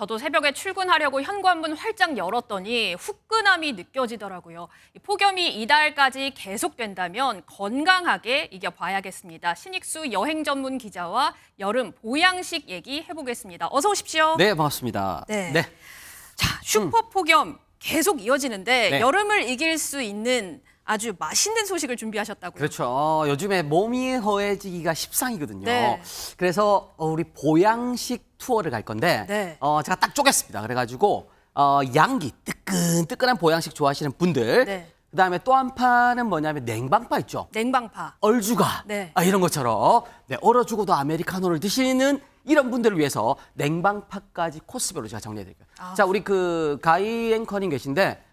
저도 새벽에 출근하려고 현관문 활짝 열었더니 후끈함이 느껴지더라고요. 폭염이 이달까지 계속된다면 건강하게 이겨봐야겠습니다. 신익수 여행 전문 기자와 여름 보양식 얘기 해보겠습니다. 어서 오십시오. 네, 반갑습니다. 네. 네. 자, 슈퍼 폭염 계속 이어지는데 네. 여름을 이길 수 있는 아주 맛있는 소식을 준비하셨다고요. 그렇죠. 어, 요즘에 몸이 허해지기가 십상이거든요. 네. 그래서 어, 우리 보양식 투어를 갈 건데 네. 어, 제가 딱 쪼갰습니다. 그래가지고 어, 양기 뜨끈뜨끈한 보양식 좋아하시는 분들 네. 그다음에 또 한 판은 뭐냐면 냉방파 있죠. 냉방파. 얼주가. 네. 아, 이런 것처럼 네, 얼어 죽어도 아메리카노를 드시는 이런 분들을 위해서 냉방파까지 코스별로 제가 정리해 드릴게요. 아. 자, 우리 그 가이 앵커님 계신데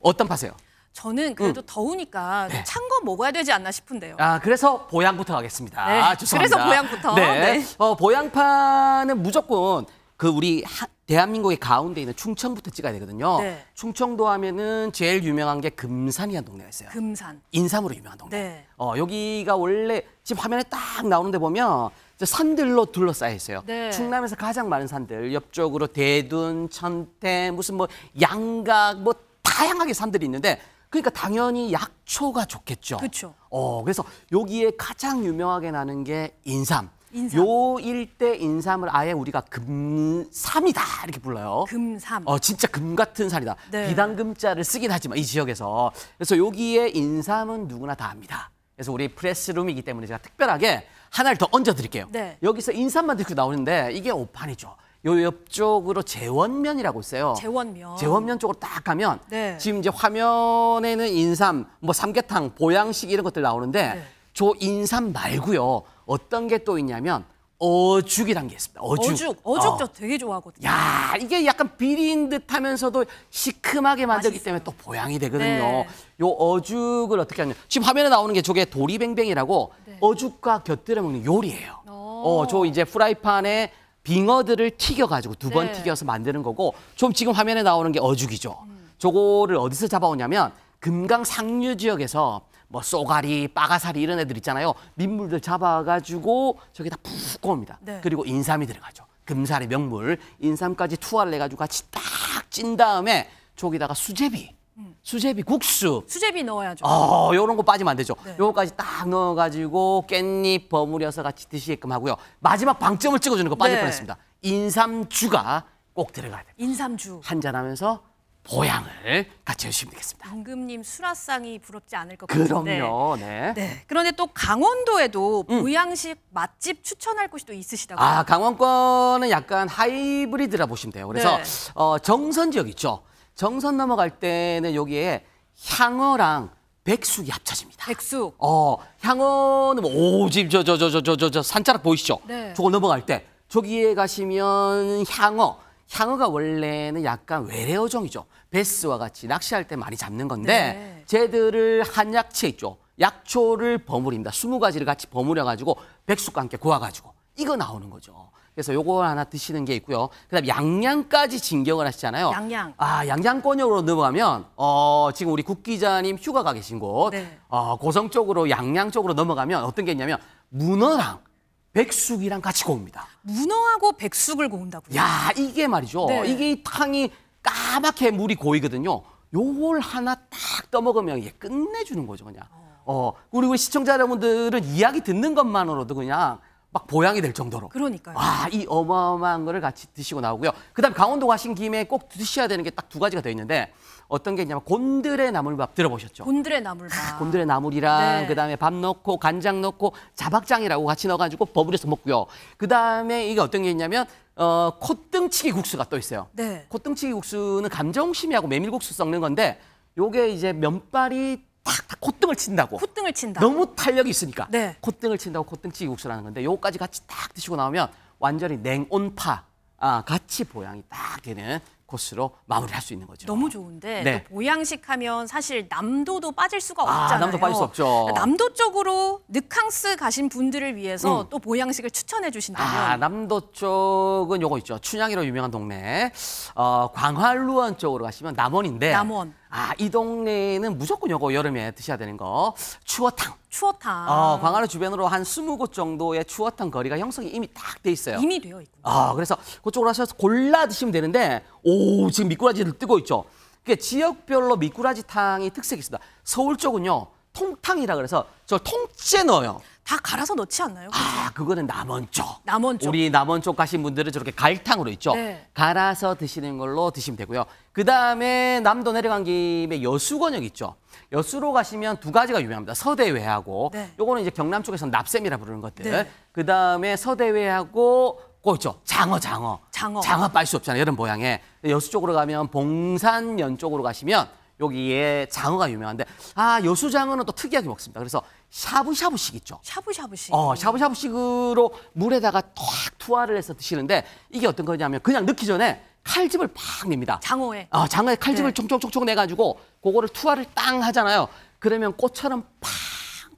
어떤 파세요? 저는 그래도 음. 더우니까 네. 찬거 먹어야 되지 않나 싶은데요. 아 그래서 보양부터 가겠습니다. 네. 아, 그래서 보양부터. 네. 네. 어, 보양파는 무조건 그 우리 하, 대한민국의 가운데 있는 충청부터 찍어야 되거든요. 네. 충청도 하면은 제일 유명한 게 금산이라는 동네가 있어요. 금산. 인삼으로 유명한 동네. 네. 어, 여기가 원래 지금 화면에 딱 나오는데 보면 산들로 둘러싸여 있어요. 네. 충남에서 가장 많은 산들. 옆쪽으로 대둔, 천태, 무슨 뭐 양각, 뭐 다양하게 산들이 있는데 그러니까 당연히 약초가 좋겠죠. 그렇죠. 어, 그래서 여기에 가장 유명하게 나는 게 인삼. 인삼. 요 일대 인삼을 아예 우리가 금삼이다 이렇게 불러요. 금삼. 어 진짜 금 같은 산이다. 네. 비단금자를 쓰긴 하지만 이 지역에서 그래서 여기에 인삼은 누구나 다 압니다. 그래서 우리 프레스룸이기 때문에 제가 특별하게 하나를 더 얹어 드릴게요. 네. 여기서 인삼만 들고 나오는데 이게 오판이죠. 요 옆쪽으로 재원면이라고 있어요. 재원면. 재원면 쪽으로 딱 가면 네. 지금 이제 화면에는 인삼, 뭐 삼계탕, 보양식 이런 것들 나오는데 네. 저 인삼 말고요. 어떤 게 또 있냐면 어죽이란 게 있습니다. 어죽. 어죽, 어죽 어. 되게 좋아하거든요. 야, 이게 약간 비린 듯하면서도 시큼하게 만들기 맛있어요. 때문에 또 보양이 되거든요. 네. 요 어죽을 어떻게 하냐? 면 지금 화면에 나오는 게 저게 도리뱅뱅이라고 네. 어죽과 곁들여 먹는 요리예요. 오. 어. 어, 저 이제 프라이팬에 빙어들을 튀겨가지고 두번 네. 튀겨서 만드는 거고 좀 지금 화면에 나오는 게 어죽이죠. 저거를 어디서 잡아오냐면 금강 상류 지역에서 뭐 쏘가리, 빠가사리 이런 애들 있잖아요. 민물들 잡아가지고 저기다 푹 구웁니다. 네. 그리고 인삼이 들어가죠. 금살의 명물 인삼까지 투하를 해가지고 같이 딱 찐 다음에 저기다가 수제비 수제비 국수. 수제비 넣어야죠. 어, 요런 거 빠지면 안 되죠. 네. 요거까지 딱 넣어가지고 깻잎 버무려서 같이 드시게끔 하고요. 마지막 방점을 찍어주는 거 빠질 네. 뻔했습니다. 인삼주가 꼭 들어가야 됩니다. 인삼주. 한잔하면서 보양을 같이 해주시면 되겠습니다. 임금님 수라상이 부럽지 않을 것 같은데. 그럼요. 네. 네. 그런데 또 강원도에도 음. 보양식 맛집 추천할 곳이또있으시다고아 강원권은 약간 하이브리드라 보시면 돼요. 그래서 네. 어, 정선 지역 있죠. 정선 넘어갈 때는 여기에 향어랑 백숙이 합쳐집니다. 백숙. 어, 향어는 뭐 오집 저 저 저 저 저 저 산자락 보이시죠? 네. 저거 넘어갈 때 저기에 가시면 향어. 향어가 원래는 약간 외래어종이죠. 베스와 같이 낚시할 때 많이 잡는 건데 네. 쟤들을 한약채 있죠. 약초를 버무립니다. 2 0 가지를 같이 버무려 가지고 백숙과 함께 구워 가지고 이거 나오는 거죠. 그래서 요거 하나 드시는 게 있고요. 그다음 양양까지 진격을 하시잖아요. 양양. 아 양양권역으로 넘어가면 어 지금 우리 국 기자님 휴가 가 계신 곳, 네. 어 고성 쪽으로 양양 쪽으로 넘어가면 어떤 게 있냐면 문어랑 백숙이랑 같이 고웁니다. 문어하고 백숙을 고운다고요? 야 이게 말이죠. 네. 이게 이 탕이 까맣게 물이 고이거든요. 요걸 하나 딱 떠먹으면 이게 끝내주는 거죠 그냥. 어, 어 그리고 시청자 여러분들은 이야기 듣는 것만으로도 그냥 막 보양이 될 정도로. 그러니까요. 아, 이 어마어마한 거를 같이 드시고 나오고요. 그다음 강원도 가신 김에 꼭 드셔야 되는 게 딱 두 가지가 되어 있는데 어떤 게 있냐면 곤드레 나물밥 들어보셨죠? 곤드레 나물밥. 곤드레 나물이랑 네. 그다음에 밥 넣고 간장 넣고 자박장이라고 같이 넣어 가지고 버무려서 먹고요. 그다음에 이게 어떤 게 있냐면 어, 콧등치기 국수가 또 있어요. 네. 콧등치기 국수는 감정심이하고 메밀국수 섞는 건데 요게 이제 면발이 팍팍 콧등을 친다고. 콧등을 친다. 너무 탄력이 있으니까. 네. 콧등을 친다고 콧등치기 국수라는 건데 요거까지 같이 딱 드시고 나오면 완전히 냉온파 아, 같이 보양이 딱 되는 코스로 마무리할 수 있는 거죠. 너무 좋은데 네. 또 보양식 하면 사실 남도도 빠질 수가 없잖아요. 아, 남도 빠질 수 없죠. 남도 쪽으로 늑캉스 가신 분들을 위해서 음. 또 보양식을 추천해 주신다면 아, 남도 쪽은 요거 있죠. 춘향이로 유명한 동네. 어, 광활루원 쪽으로 가시면 남원인데 남원. 아, 이 동네는 무조건 요거 여름에 드셔야 되는 거. 추어탕. 추어탕. 어, 광안리 주변으로 한 스무 곳 정도의 추어탕 거리가 형성이 이미 딱 돼 있어요. 이미 되어 있고. 아, 그래서 그쪽으로 하셔서 골라 드시면 되는데 오, 지금 미꾸라지들 뜨고 있죠. 그게 지역별로 미꾸라지탕이 특색이 있습니다. 서울 쪽은요. 통탕이라 그래서 저 통째 넣어요. 다 갈아서 넣지 않나요? 아, 그거는 남원쪽. 남원쪽. 우리 남원쪽 가신 분들은 저렇게 갈탕으로 있죠. 네. 갈아서 드시는 걸로 드시면 되고요. 그다음에 남도 내려간 김에 여수권역 있죠. 여수로 가시면 두 가지가 유명합니다. 서대회하고 네. 요거는 이제 경남 쪽에서 납셈이라 부르는 것들. 네. 그다음에 서대회하고 꼭 그 있죠. 장어, 장어. 장어. 장어 빨 수 없잖아요. 이런 모양에. 여수 쪽으로 가면 봉산연 쪽으로 가시면 여기에 장어가 유명한데 아 여수 장어는 또 특이하게 먹습니다. 그래서 샤브샤브식 있죠. 샤브샤브식. 어 샤브샤브식으로 물에다가 탁 투하를 해서 드시는데 이게 어떤 거냐면 그냥 넣기 전에 칼집을 팍 냅니다. 장어에. 아 어, 장어에 칼집을 네. 총총총총 내가지고 그거를 투하를 땅 하잖아요. 그러면 꽃처럼 팍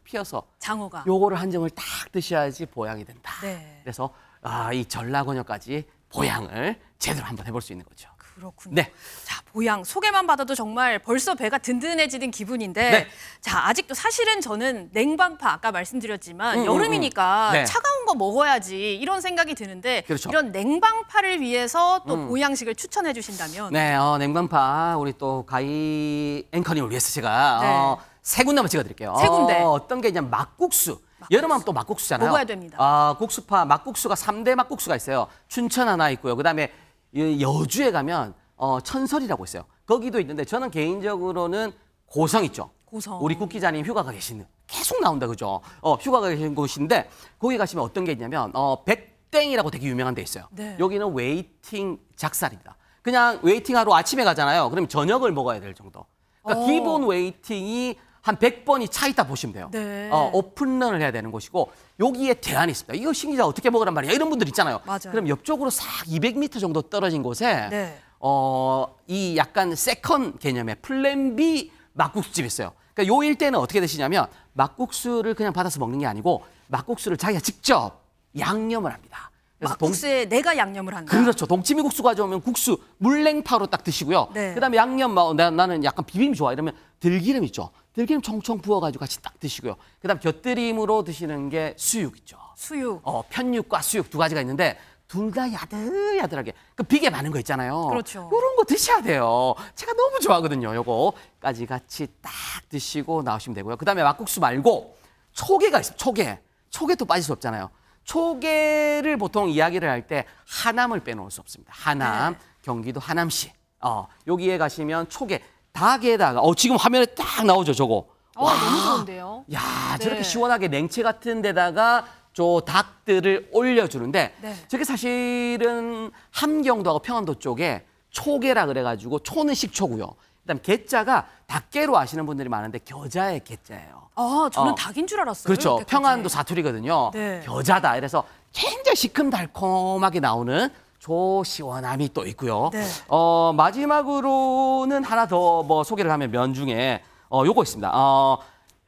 피어서 장어가 요거를 한 점을 딱 드셔야지 보양이 된다. 네. 그래서 아, 이 전라권역까지 보양을 제대로 한번 해볼 수 있는 거죠. 그렇군요. 네. 자, 보양 소개만 받아도 정말 벌써 배가 든든해지는 기분인데 네. 자, 아직도 사실은 저는 냉방파 아까 말씀드렸지만 음, 음 여름이니까 음, 음. 네. 차가운 거 먹어야지 이런 생각이 드는데 그렇죠. 이런 냉방파를 위해서 또 음. 보양식을 추천해 주신다면 네, 어, 냉방파 우리 또 가이 앵커님을 위해서 제가 네. 어, 세 군데만 찍어 드릴게요. 세 군데. 어, 떤게 있냐면 막국수. 여름하면 또 막국수잖아요. 먹어야 됩니다. 아, 국수파 막국수가 삼대 막국수가 있어요. 춘천 하나 있고요. 그다음에 여주에 가면 어, 천설이라고 있어요. 거기도 있는데 저는 개인적으로는 고성 있죠. 고성. 우리 국기자님 휴가가 계시는 계속 나온다 그죠? 어, 휴가가 계신 곳인데 거기 가시면 어떤 게 있냐면 어, 백땡이라고 되게 유명한 데 있어요. 네. 여기는 웨이팅 작살입니다. 그냥 웨이팅하러 아침에 가잖아요. 그럼 저녁을 먹어야 될 정도. 그러니까 어. 기본 웨이팅이 한 100번이 차 있다 보시면 돼요. 네. 어, 오픈런을 해야 되는 것이고 여기에 대안이 있습니다. 이거 신기자 어떻게 먹으란 말이야? 이런 분들 있잖아요. 맞아요. 그럼 옆쪽으로 싹 200m 정도 떨어진 곳에 네. 어, 이 약간 세컨 개념의 플랜 B 막국수집 있어요. 그러니까 요 일대는 어떻게 되시냐면 막국수를 그냥 받아서 먹는 게 아니고 막국수를 자기가 직접 양념을 합니다. 그래서 막국수에 동... 내가 양념을 한다. 그렇죠. 동치미국수 가져오면 국수 물냉파로 딱 드시고요. 네. 그다음에 양념 뭐, 나, 나는 약간 비빔 이 좋아 이러면 들기름 있죠. 들기름 총총 부어가지고 같이 딱 드시고요. 그 다음 곁들임으로 드시는 게 수육이죠. 수육. 어, 편육과 수육 두 가지가 있는데 둘 다 야들야들하게 그 비계 많은 거 있잖아요. 그렇죠. 이런 거 드셔야 돼요. 제가 너무 좋아하거든요. 요거까지 같이 딱 드시고 나오시면 되고요. 그 다음에 막국수 말고 초계가 있어요. 초계. 초계 도 빠질 수 없잖아요. 초계를 보통 이야기를 할 때 하남을 빼놓을 수 없습니다. 하남, 네. 경기도 하남시. 어, 여기에 가시면 초계 닭에다가 어 지금 화면에 딱 나오죠 저거. 어, 와 너무 좋은데요. 야 네. 저렇게 시원하게 냉채 같은 데다가 저 닭들을 올려주는데 네. 저게 사실은 함경도하고 평안도 쪽에 초계라 그래가지고 초는 식초고요. 그다음 개자가 닭계로 아시는 분들이 많은데 겨자의 개자예요. 아 저는 어. 닭인 줄 알았어요. 그렇죠. 평안도 사투리거든요. 네. 겨자다. 이래서 굉장히 시큼달콤하게 나오는 조시원함이 또 있고요. 네. 어, 마지막으로는 하나 더 뭐 소개를 하면 면 중에 어, 요거 있습니다. 어,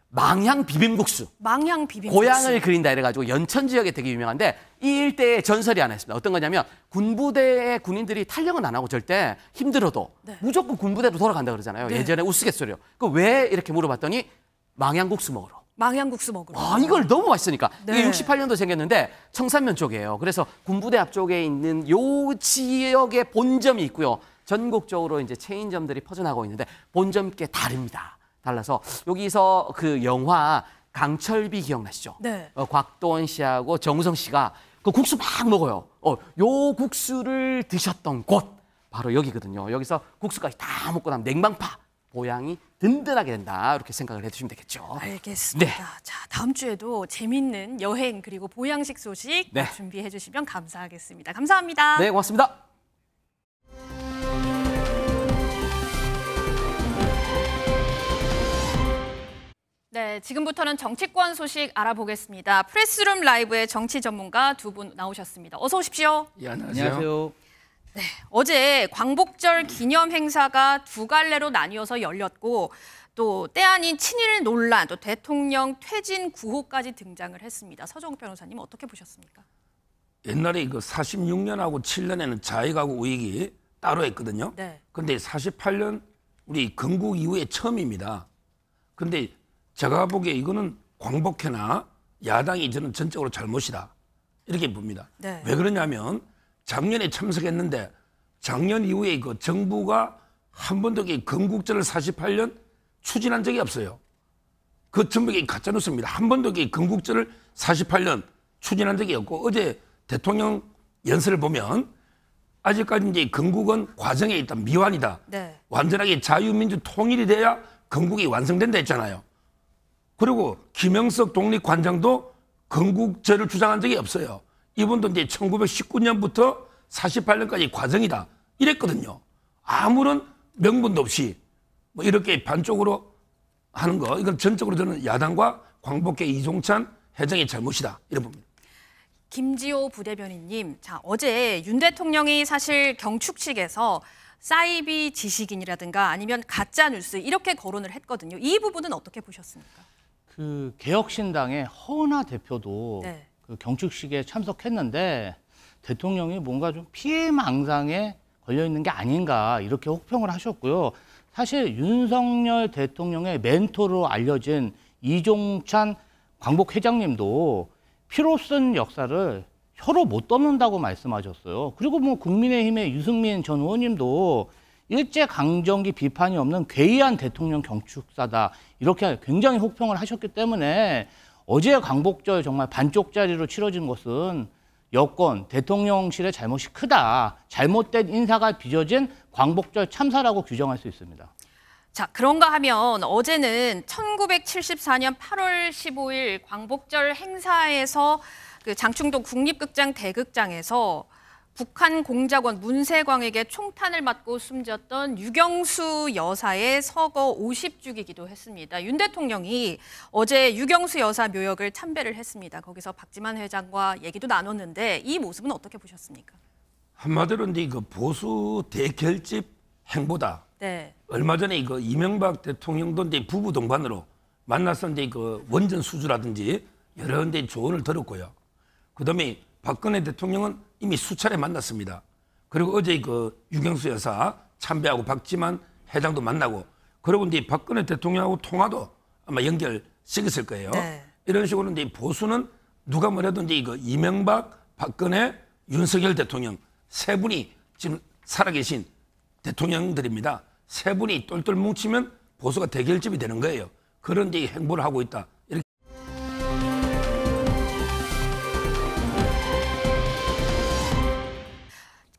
망향 비빔국수. 망향 비빔국수. 고향을 그린다 이래가지고 연천 지역에 되게 유명한데 이 일대에 전설이 하나 있습니다. 어떤 거냐면 군부대의 군인들이 탄력은안 하고 절대 힘들어도 네. 무조건 군부대로 돌아간다 그러잖아요. 네. 예전에 우스갯소리로. 그왜 이렇게 물어봤더니 망향국수 먹으러. 망향국수 먹으러. 아, 이걸 너무 맛있으니까. 네. 68년도 생겼는데 청산면 쪽이에요. 그래서 군부대 앞쪽에 있는 요 지역의 본점이 있고요. 전국적으로 이제 체인점들이 퍼져나가고 있는데 본점 께 다릅니다. 달라서 여기서 그 영화 강철비 기억나시죠? 네. 어, 곽도원 씨하고 정우성 씨가 그 국수 막 먹어요. 어, 요 국수를 드셨던 곳 바로 여기거든요. 여기서 국수까지 다 먹고 나면 냉방파 보양이 든든하게 된다 이렇게 생각을 해주시면 되겠죠. 알겠습니다. 네. 자 다음 주에도 재밌는 여행 그리고 보양식 소식 네. 준비해 주시면 감사하겠습니다. 감사합니다. 네 고맙습니다. 네, 지금부터는 정치권 소식 알아보겠습니다. 프레스룸 라이브의 정치 전문가 두 분 나오셨습니다. 어서 오십시오. 예, 안녕하세요. 안녕하세요. 네, 어제 광복절 기념 행사가 두 갈래로 나뉘어서 열렸고 또때 아닌 친일 논란, 또 대통령 퇴진 구호까지 등장을 했습니다. 서정욱 변호사님 어떻게 보셨습니까? 옛날에 그 46년하고 7년에는 자익하고 우익이 따로 했거든요. 네. 근데 48년 우리 건국 이후에 처음입니다. 근데 제가 보기에 이거는 광복회나 야당이 저는 전적으로 잘못이다. 이렇게 봅니다. 네. 왜 그러냐면 작년에 참석했는데 작년 이후에 그 정부가 한 번도 건국절을 48년 추진한 적이 없어요. 그 전북이 가짜뉴스입니다. 한 번도 건국절을 48년 추진한 적이 없고 어제 대통령 연설을 보면 아직까지 이제 건국은 과정에 있다 미완이다. 네. 완전하게 자유민주 통일이 돼야 건국이 완성된다 했잖아요. 그리고 김영석 독립관장도 건국절을 주장한 적이 없어요. 이분도 이제 1919년부터 48년까지 과정이다. 이랬거든요. 아무런 명분도 없이 뭐 이렇게 반쪽으로 하는 거 이건 전적으로 저는 야당과 광복계 이종찬 회장의 잘못이다 이런 겁니다. 김지호 부대변인님, 자 어제 윤 대통령이 사실 경축 측에서 사이비 지식인이라든가 아니면 가짜 뉴스 이렇게 거론을 했거든요. 이 부분은 어떻게 보셨습니까? 그 개혁신당의 허은하 대표도 네. 그 경축식에 참석했는데 대통령이 뭔가 좀 피해망상에 걸려 있는 게 아닌가 이렇게 혹평을 하셨고요. 사실 윤석열 대통령의 멘토로 알려진 이종찬 광복 회장님도 피로 쓴 역사를 혀로 못 떠는다고 말씀하셨어요. 그리고 뭐 국민의힘의 유승민 전 의원님도 일제 강점기 비판이 없는 괴이한 대통령 경축사다 이렇게 굉장히 혹평을 하셨기 때문에 어제 광복절 정말 반쪽짜리로 치러진 것은 여권, 대통령실의 잘못이 크다. 잘못된 인사가 빚어진 광복절 참사라고 규정할 수 있습니다. 자, 그런가 하면 어제는 1974년 8월 15일 광복절 행사에서 그 장충동 국립극장 대극장에서 북한 공작원 문세광에게 총탄을 맞고 숨졌던 유경수 여사의 서거 50주기기도 했습니다. 윤 대통령이 어제 유경수 여사 묘역을 참배를 했습니다. 거기서 박지만 회장과 얘기도 나눴는데 이 모습은 어떻게 보셨습니까? 한마디로 이그 보수 대결집 행보다. 네. 얼마 전에 그 이명박 대통령도 이제 부부 동반으로 만나서 이제 그 원전 수주라든지 여러 데 조언을 들었고요. 그다음에 박근혜 대통령은 이미 수차례 만났습니다. 그리고 어제 그 유경수 여사 참배하고 박지만 회장도 만나고 그러고 이제 박근혜 대통령하고 통화도 아마 연결시켰을 거예요. 네. 이런 식으로 이제 보수는 누가 뭐래도 이제 이거 이명박, 박근혜, 윤석열 대통령 세 분이 지금 살아계신 대통령들입니다. 세 분이 똘똘 뭉치면 보수가 대결집이 되는 거예요. 그런 이제 행보를 하고 있다.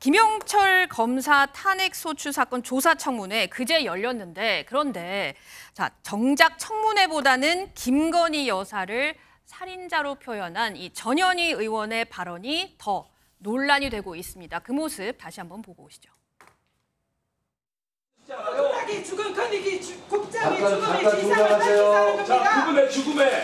김영철 검사 탄핵 소추 사건 조사 청문회 그제 열렸는데 그런데 자 정작 청문회보다는 김건희 여사를 살인자로 표현한 이 전현희 의원의 발언이 더 논란이 되고 있습니다. 그 모습 다시 한번 보고 오시죠. 죽음 의 죽음에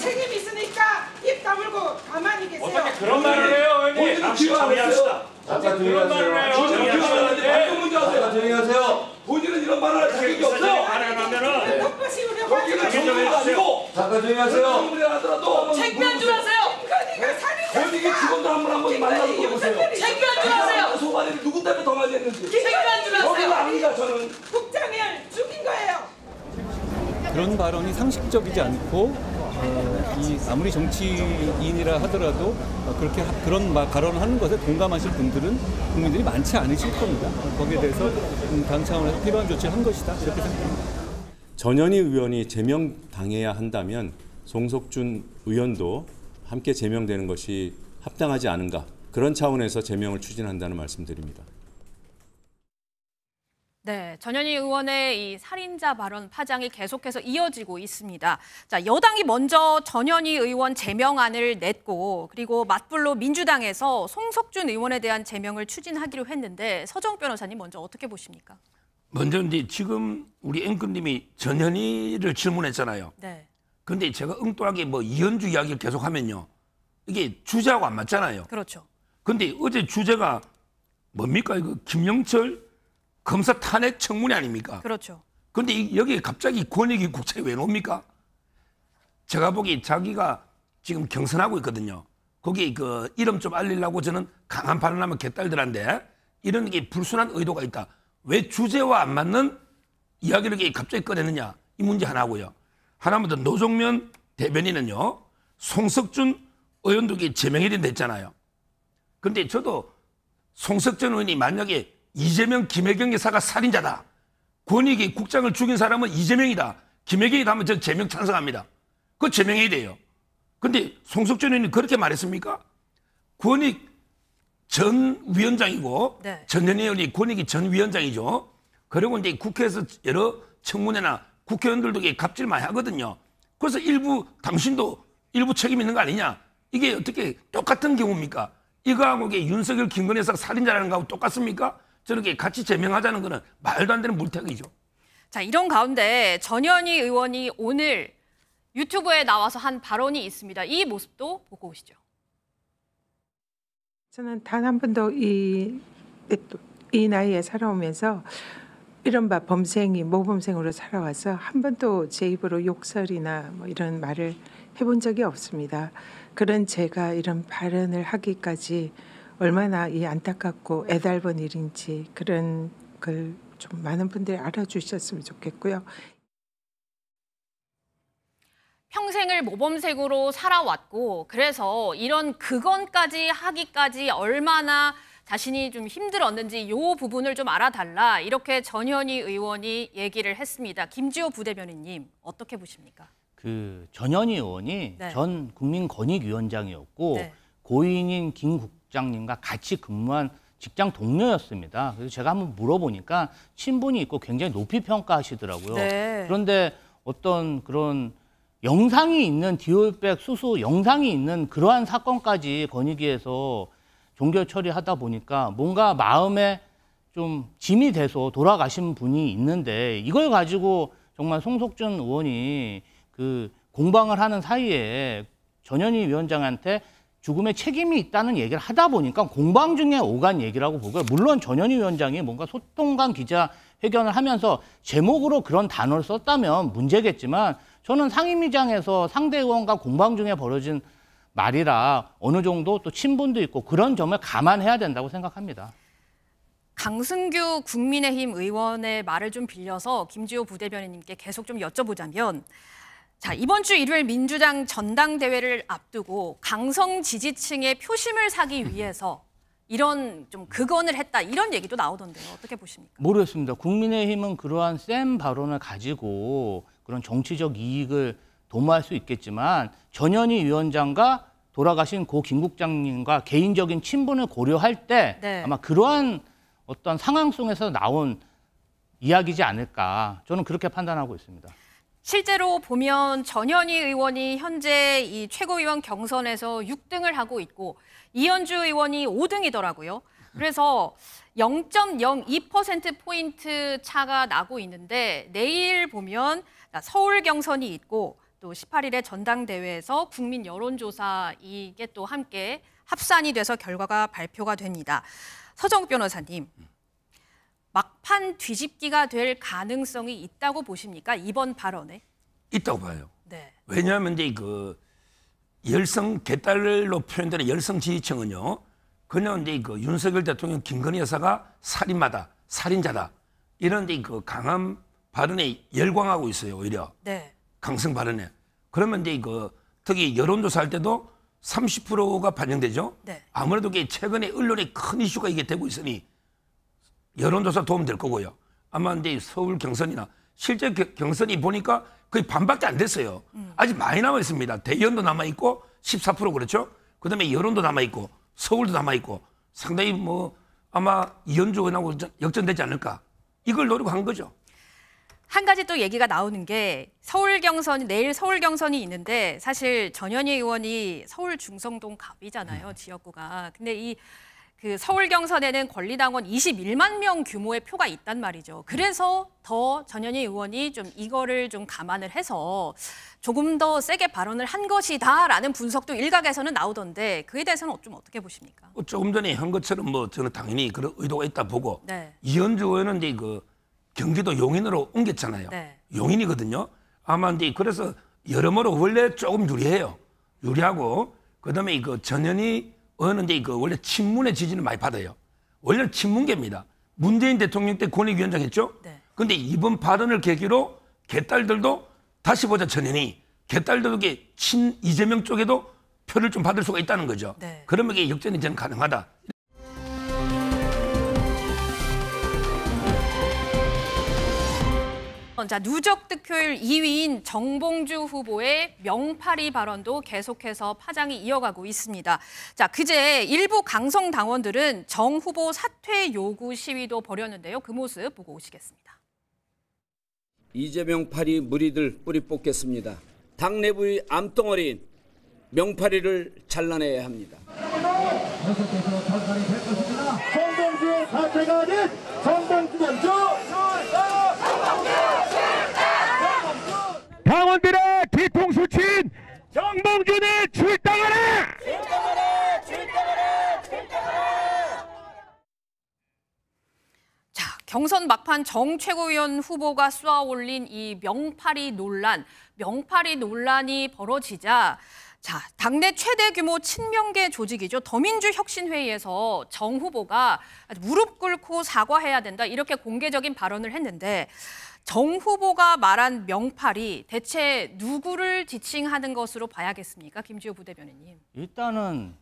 책임 있으니까 입 다물고 가만히 계세요. 어떻게 그런 말을 해요, 다 아까 그런 말을 해요. 본인은 이런 말을 하는데 방금 문제 하세요. 조용히 하세요. 본인은 이런 말을 할 자격이 없어요. 안 하면은 거기는 정부가 아니고 잠깐 조용히 하세요. 정부에 하더라도 책면 좀 하세요. 본인이 네? 직원들 한번 한번 만나서 물어보세요. 책면 좀 하세요. 소관이 누구 때문에 더 많이 했는지. 책면 좀 하세요. 거기가 아니다 저는. 국장을 죽인 거예요. 그런 발언이 상식적이지 않고 이 아무리 정치인이라 하더라도 그렇게 그런 말 발언하는 것에 공감하실 분들은 국민들이 많지 않으실 겁니다. 거기에 대해서 음, 당 차원에서 필요한 조치를 한 것이다 이렇게 생각합니다. 전현희 의원이 제명당해야 한다면 송석준 의원도 함께 제명되는 것이 합당하지 않은가 그런 차원에서 제명을 추진한다는 말씀드립니다. 네, 전현희 의원의 이 살인자 발언 파장이 계속해서 이어지고 있습니다. 자, 여당이 먼저 전현희 의원 제명안을 냈고 그리고 맞불로 민주당에서 송석준 의원에 대한 제명을 추진하기로 했는데 서정 변호사님 먼저 어떻게 보십니까? 먼저 이제 지금 우리 앵커님이 전현희를 질문했잖아요. 네. 근데 제가 엉뚱하게 뭐 이현주 이야기를 계속하면요. 이게 주제하고 안 맞잖아요. 그렇죠. 근데 어제 주제가 뭡니까? 이거 김영철 검사 탄핵 청문회 아닙니까? 그렇죠. 그런데 여기 갑자기 권익위 국장이 왜 옵니까? 제가 보기 자기가 지금 경선하고 있거든요. 거기 그 이름 좀 알리려고 저는 강한 발언하면 개딸들한데 이런 게 불순한 의도가 있다. 왜 주제와 안 맞는 이야기를 갑자기 꺼내느냐 이 문제 하나고요. 하나만 더 노종면 대변인은요. 송석준 의원도 제명일이 됐잖아요. 그런데 저도 송석준 의원이 만약에 이재명 김혜경 여사가 살인자다. 권익이 국장을 죽인 사람은 이재명이다. 김혜경이다 하면 저 제명 찬성합니다. 그 제명해야 돼요. 근데 송석준 의원이 그렇게 말했습니까? 권익 전 위원장이고 네. 전현 의원이 권익이 전 위원장이죠. 그리고 이제 국회에서 여러 청문회나 국회의원들도 갑질 많이 하거든요. 그래서 일부 당신도 일부 책임 있는 거 아니냐? 이게 어떻게 똑같은 경우입니까? 이거하고 이게 윤석열 김건혜사 살인자라는 거하고 똑같습니까? 저렇게 같이 제명하자는 것은 말도 안 되는 물타기죠. 자, 이런 가운데 전현희 의원이 오늘 유튜브에 나와서 한 발언이 있습니다. 이 모습도 보고 오시죠. 저는 단 한 번도 이, 이 나이에 살아오면서 이런 바 범생이 모범생으로 살아와서 한 번도 제 입으로 욕설이나 뭐 이런 말을 해본 적이 없습니다. 그런 제가 이런 발언을 하기까지 얼마나 이 안타깝고 네. 애달픈 일인지 그런 걸 좀 많은 분들이 알아주셨으면 좋겠고요. 평생을 모범생으로 살아왔고 그래서 이런 그건까지 하기까지 얼마나 자신이 좀 힘들었는지 이 부분을 좀 알아달라 이렇게 전현희 의원이 얘기를 했습니다. 김지호 부대변인님 어떻게 보십니까? 그 전현희 의원이 네. 전 국민권익위원장이었고 네. 고인인 김국 국장님과 같이 근무한 직장 동료였습니다. 그래서 제가 한번 물어보니까 친분이 있고 굉장히 높이 평가하시더라고요. 네. 그런데 어떤 그런 영상이 있는 디올백 수수 영상이 있는 그러한 사건까지 권익위에서 종결 처리하다 보니까 뭔가 마음에 좀 짐이 돼서 돌아가신 분이 있는데 이걸 가지고 정말 송석준 의원이 그 공방을 하는 사이에 전현희 위원장한테 죽음에 책임이 있다는 얘기를 하다 보니까 공방 중에 오간 얘기라고 보고요. 물론 전현희 위원장이 뭔가 소통관 기자 회견을 하면서 제목으로 그런 단어를 썼다면 문제겠지만 저는 상임위장에서 상대 의원과 공방 중에 벌어진 말이라 어느 정도 또 친분도 있고 그런 점을 감안해야 된다고 생각합니다. 강승규 국민의힘 의원의 말을 좀 빌려서 김지호 부대변인님께 계속 좀 여쭤보자면 자, 이번 주 일요일 민주당 전당대회를 앞두고 강성 지지층의 표심을 사기 음. 위해서 이런 좀 극언을 했다 이런 얘기도 나오던데요. 어떻게 보십니까? 모르겠습니다. 국민의힘은 그러한 센 발언을 가지고 그런 정치적 이익을 도모할 수 있겠지만 전현희 위원장과 돌아가신 고 김국장님과 개인적인 친분을 고려할 때 네. 아마 그러한 어떤 상황 속에서 나온 이야기지 않을까 저는 그렇게 판단하고 있습니다. 실제로 보면 전현희 의원이 현재 이 최고위원 경선에서 6등을 하고 있고 이현주 의원이 5등이더라고요. 그래서 0.02%포인트 차가 나고 있는데 내일 보면 서울 경선이 있고 또 18일에 전당대회에서 국민 여론조사 이게 또 함께 합산이 돼서 결과가 발표가 됩니다. 서정 변호사님, 막판 뒤집기가 될 가능성이 있다고 보십니까? 이번 발언에? 있다고 봐요. 네. 왜냐하면 이제 그 열성 개딸로 표현되는 열성 지지층은요. 그냥 이제 그 윤석열 대통령 김건희 여사가 살인마다 살인자다 이런 데그 강한 발언에 열광하고 있어요 오히려 네. 강성 발언에 그러면 이제 그 특히 여론조사할 때도 30%가 반영되죠. 네. 아무래도 최근에 언론에 큰 이슈가 이게 되고 있으니 여론조사 도움될 거고요. 아마 이제 서울 경선이나 실제 경선이 보니까 거의 반밖에 안 됐어요. 음. 아직 많이 남아 있습니다. 대연도 남아 있고 14% 그렇죠. 그다음에 여론도 남아 있고 서울도 남아 있고 상당히 뭐 아마 이 연주 원하고 역전되지 않을까 이걸 노력한 거죠. 한 가지 또 얘기가 나오는 게 서울 경선 내일 서울 경선이 있는데 사실 전현희 의원이 서울 중성동 갑이잖아요 음. 지역구가 근데 이그 서울 경선에는 권리당원 21만 명 규모의 표가 있단 말이죠. 그래서 더 전현희 의원이 좀 이거를 좀 감안을 해서 조금 더 세게 발언을 한 것이다라는 분석도 일각에서는 나오던데 그에 대해서는 어, 좀 어떻게 보십니까? 어, 조금 전에 한 것처럼 뭐 저는 당연히 그런 의도가 있다 보고 네. 이현주 의원은 이제 그 경기도 용인으로 옮겼잖아요. 네. 용인이거든요. 아마 이제 그래서 여러모로 원래 조금 유리해요. 유리하고 그다음에 그 전현희 어는데 이거 원래 친문의 지지는 많이 받아요. 원래 친문계입니다. 문재인 대통령 때 권익위원장 했죠. 네. 근데 이번 발언을 계기로 개딸들도 다시 보자 전연이 개딸들도 친 이재명 쪽에도 표를 좀 받을 수가 있다는 거죠. 네. 그러면 이게 역전이 저는 가능하다. 자, 누적 득표율 2위인 정봉주 후보의 명파리 발언도 계속해서 파장이 이어가고 있습니다. 자, 그제 일부 강성 당원들은 정 후보 사퇴 요구 시위도 벌였는데요. 그 모습 보고 오시겠습니다. 이재명 파리 무리들 뿌리 뽑겠습니다. 당 내부의 암덩어리인 명파리를 잘라내야 합니다. 수친 정봉준이 출당하라! 출당하라! 출당하라! 출당하라! 자, 경선 막판 정 최고위원 후보가 쏘아올린 이 명파리 논란, 명파리 논란이 벌어지자 자, 당내 최대 규모 친명계 조직이죠. 더민주 혁신회의에서 정 후보가 무릎 꿇고 사과해야 된다. 이렇게 공개적인 발언을 했는데 정 후보가 말한 명팔이 대체 누구를 지칭하는 것으로 봐야겠습니까? 김지호 부대변인님. 일단은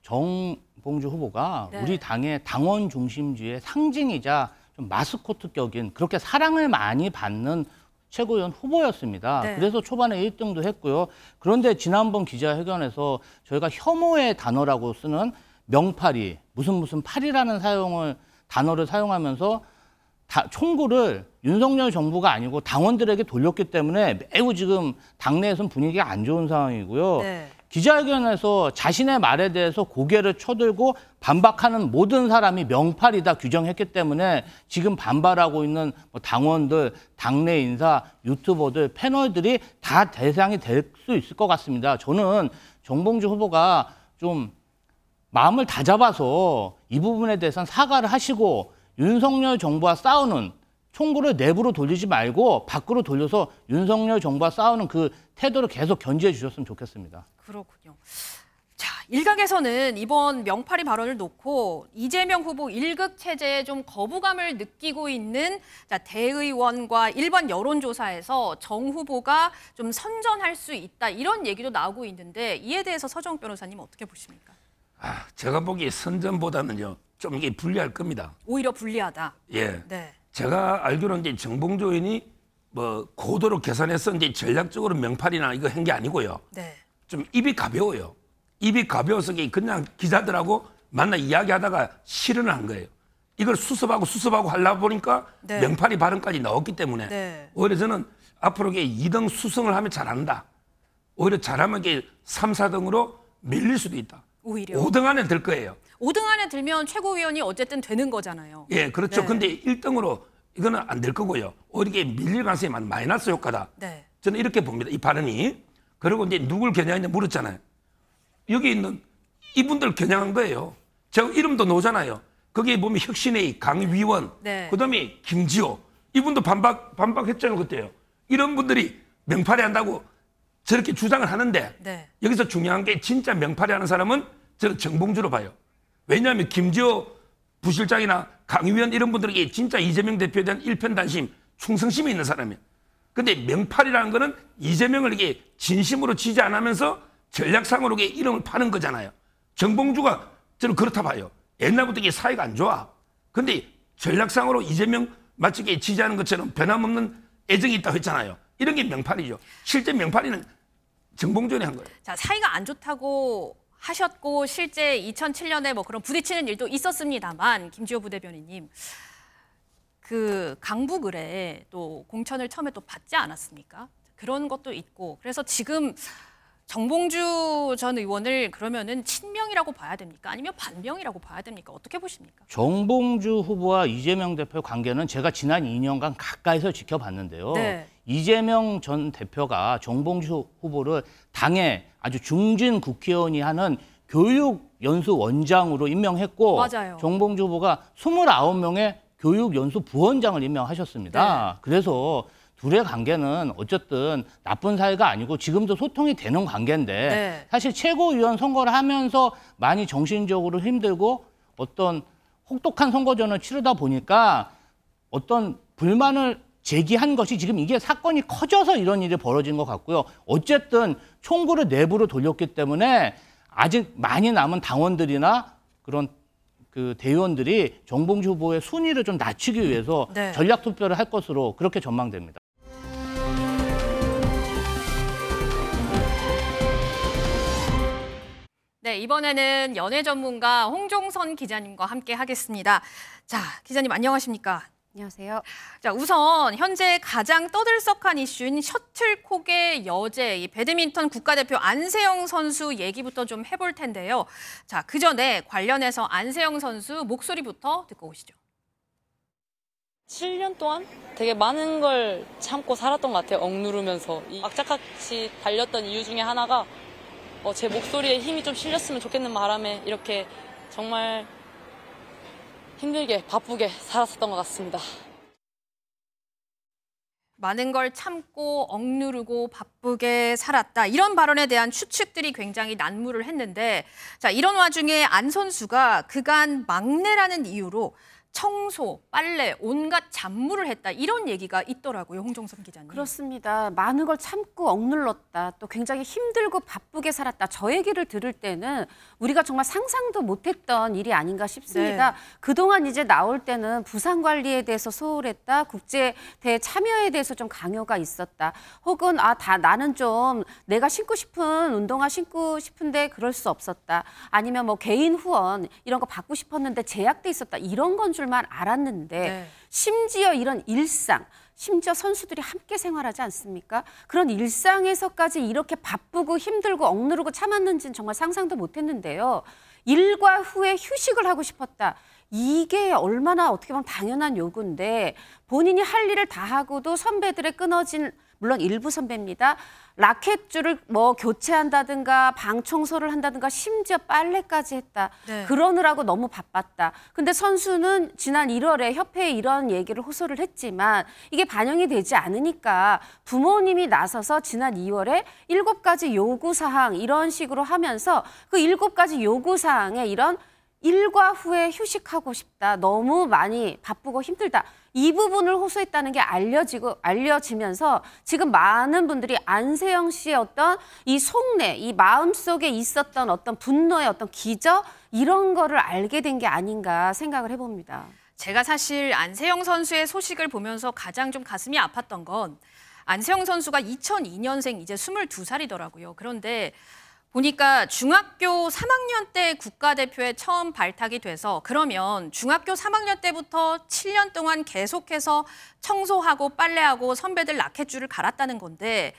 정봉주 후보가 네. 우리 당의 당원 중심주의 상징이자 좀 마스코트격인 그렇게 사랑을 많이 받는 최고위원 후보였습니다. 네. 그래서 초반에 1등도 했고요. 그런데 지난번 기자회견에서 저희가 혐오의 단어라고 쓰는 명팔이 무슨 무슨 팔이라는 사용을 단어를 사용하면서 다, 총구를 윤석열 정부가 아니고 당원들에게 돌렸기 때문에 매우 지금 당내에선 분위기가 안 좋은 상황이고요. 네. 기자회견에서 자신의 말에 대해서 고개를 쳐들고 반박하는 모든 사람이 명팔이다 규정했기 때문에 지금 반발하고 있는 뭐 당원들, 당내 인사, 유튜버들, 패널들이 다 대상이 될 수 있을 것 같습니다. 저는 정봉주 후보가 좀 마음을 다잡아서 이 부분에 대해서는 사과를 하시고 윤석열 정부와 싸우는 총구를 내부로 돌리지 말고 밖으로 돌려서 윤석열 정부와 싸우는 그 태도를 계속 견지해 주셨으면 좋겠습니다. 그렇군요. 자, 일각에서는 이번 명파리 발언을 놓고 이재명 후보 일극 체제에 좀 거부감을 느끼고 있는 자, 대의원과 일반 여론조사에서 정 후보가 좀 선전할 수 있다 이런 얘기도 나오고 있는데 이에 대해서 서정 변호사님 어떻게 보십니까? 아, 제가 보기에 선전보다는요 좀 이게 불리할 겁니다. 오히려 불리하다. 예. 네. 제가 알기로는 이제 정봉조 의원이 뭐 고도로 계산해서 이제 전략적으로 명팔이나 이거 한 게 아니고요. 네. 좀 입이 가벼워요. 입이 가벼워서 그냥 기자들하고 만나 이야기하다가 실현을 한 거예요. 이걸 수습하고 수습하고 하려 보니까 네. 명팔이 발언까지 나왔기 때문에 네. 오히려 저는 앞으로 이 2등 수승을 하면 잘한다. 오히려 잘하면 이게 3, 4등으로 밀릴 수도 있다. 오히려 5등 안에 들 거예요. 5등 안에 들면 최고위원이 어쨌든 되는 거잖아요. 예, 그렇죠. 네. 근데 1등으로 이거는 안 될 거고요. 오히려 밀릴 가능성이 많은 마이너스 효과다. 네. 저는 이렇게 봅니다. 이 발언이. 그리고 이제 누굴 겨냥했냐 물었잖아요. 여기 있는 이분들 겨냥한 거예요. 제가 이름도 놓잖아요. 거기에 보면 혁신의 강위원, 네. 그다음에 김지호 이분도 반박 반박했잖아요 그때요. 이런 분들이 명팔이 한다고 저렇게 주장을 하는데 네. 여기서 중요한 게 진짜 명팔이 하는 사람은 저는 정봉주로 봐요. 왜냐하면 김지호 부실장이나 강의원 이런 분들에게 진짜 이재명 대표에 대한 일편단심, 충성심이 있는 사람이에요. 근데 명팔이라는 거는 이재명을 이게 진심으로 지지 안 하면서 전략상으로 이게 이름을 파는 거잖아요. 정봉주가 저는 그렇다 봐요. 옛날부터 이게 사이가 안 좋아. 근데 전략상으로 이재명 마치 지지하는 것처럼 변함없는 애정이 있다고 했잖아요. 이런 게명판이죠 실제 명팔이는 정봉준이 한 거예요. 자, 사이가 안 좋다고 하셨고 실제 2007년에 뭐 그런 부딪히는 일도 있었습니다만 김지호 부대변인님 그 강북 을에또 공천을 처음에 또 받지 않았습니까? 그런 것도 있고 그래서 지금 정봉주 전 의원을 그러면은 친명이라고 봐야 됩니까? 아니면 반명이라고 봐야 됩니까? 어떻게 보십니까? 정봉주 후보와 이재명 대표 관계는 제가 지난 2년간 가까이서 지켜봤는데요. 네. 이재명 전 대표가 정봉주 후보를 당의 아주 중진 국회의원이 하는 교육연수 원장으로 임명했고 맞아요. 정봉주 후보가 29명의 교육연수 부원장을 임명하셨습니다. 네. 그래서 둘의 관계는 어쨌든 나쁜 사이가 아니고 지금도 소통이 되는 관계인데 네. 사실 최고위원 선거를 하면서 많이 정신적으로 힘들고 어떤 혹독한 선거전을 치르다 보니까 어떤 불만을 제기한 것이 지금 이게 사건이 커져서 이런 일이 벌어진 것 같고요. 어쨌든 총구를 내부로 돌렸기 때문에 아직 많이 남은 당원들이나 그런 그 대의원들이 정봉주 후보의 순위를 좀 낮추기 위해서 네. 전략 투표를 할 것으로 그렇게 전망됩니다. 네, 이번에는 연예 전문가 홍종선 기자님과 함께 하겠습니다. 자, 기자님 안녕하십니까? 안녕하세요. 자, 우선 현재 가장 떠들썩한 이슈인 셔틀콕의 여제, 이 배드민턴 국가대표 안세영 선수 얘기부터 좀 해볼 텐데요. 자, 그 전에 관련해서 안세영 선수 목소리부터 듣고 오시죠. 7년 동안 되게 많은 걸 참고 살았던 것 같아요. 억누르면서. 악착같이 달렸던 이유 중에 하나가 어, 제 목소리에 힘이 좀 실렸으면 좋겠는 바람에 이렇게 정말 힘들게 바쁘게 살았었던 것 같습니다. 많은 걸 참고 억누르고 바쁘게 살았다. 이런 발언에 대한 추측들이 굉장히 난무를 했는데 자, 이런 와중에 안 선수가 그간 막내라는 이유로 청소, 빨래, 온갖 잡무를 했다 이런 얘기가 있더라고요, 홍종선 기자님. 그렇습니다. 많은 걸 참고 억눌렀다, 또 굉장히 힘들고 바쁘게 살았다. 저 얘기를 들을 때는 우리가 정말 상상도 못했던 일이 아닌가 싶습니다. 네. 그동안 이제 나올 때는 부산 관리에 대해서 소홀했다, 국제 대 참여에 대해서 좀 강요가 있었다, 혹은 아 다 나는 좀 내가 신고 싶은 운동화 신고 싶은데 그럴 수 없었다, 아니면 뭐 개인 후원 이런 거 받고 싶었는데 제약돼 있었다 이런 건줄. 줄만 알았는데 네. 심지어 이런 일상 심지어 선수들이 함께 생활하지 않습니까? 그런 일상에서까지 이렇게 바쁘고 힘들고 억누르고 참았는지는 정말 상상도 못했는데요. 일과 후에 휴식을 하고 싶었다. 이게 얼마나 어떻게 보면 당연한 요구인데 본인이 할 일을 다 하고도 선배들의 끊어진 물론 일부 선배입니다. 라켓줄을 뭐 교체한다든가 방 청소를 한다든가 심지어 빨래까지 했다. 네. 그러느라고 너무 바빴다. 근데 선수는 지난 1월에 협회에 이런 얘기를 호소를 했지만 이게 반영이 되지 않으니까 부모님이 나서서 지난 2월에 7가지 요구사항 이런 식으로 하면서 그 7가지 요구사항에 이런 일과 후에 휴식하고 싶다. 너무 많이 바쁘고 힘들다. 이 부분을 호소했다는 게 알려지고 알려지면서 지금 많은 분들이 안세영 씨의 어떤 이 속내, 이 마음속에 있었던 어떤 분노의 어떤 기저 이런 거를 알게 된 게 아닌가 생각을 해봅니다. 제가 사실 안세영 선수의 소식을 보면서 가장 좀 가슴이 아팠던 건 안세영 선수가 2002년생 이제 22살이더라고요. 그런데 보니까 중학교 3학년 때 국가대표에 처음 발탁이 돼서 그러면 중학교 3학년 때부터 7년 동안 계속해서 청소하고 빨래하고 선배들 라켓줄을 갈았다는 건데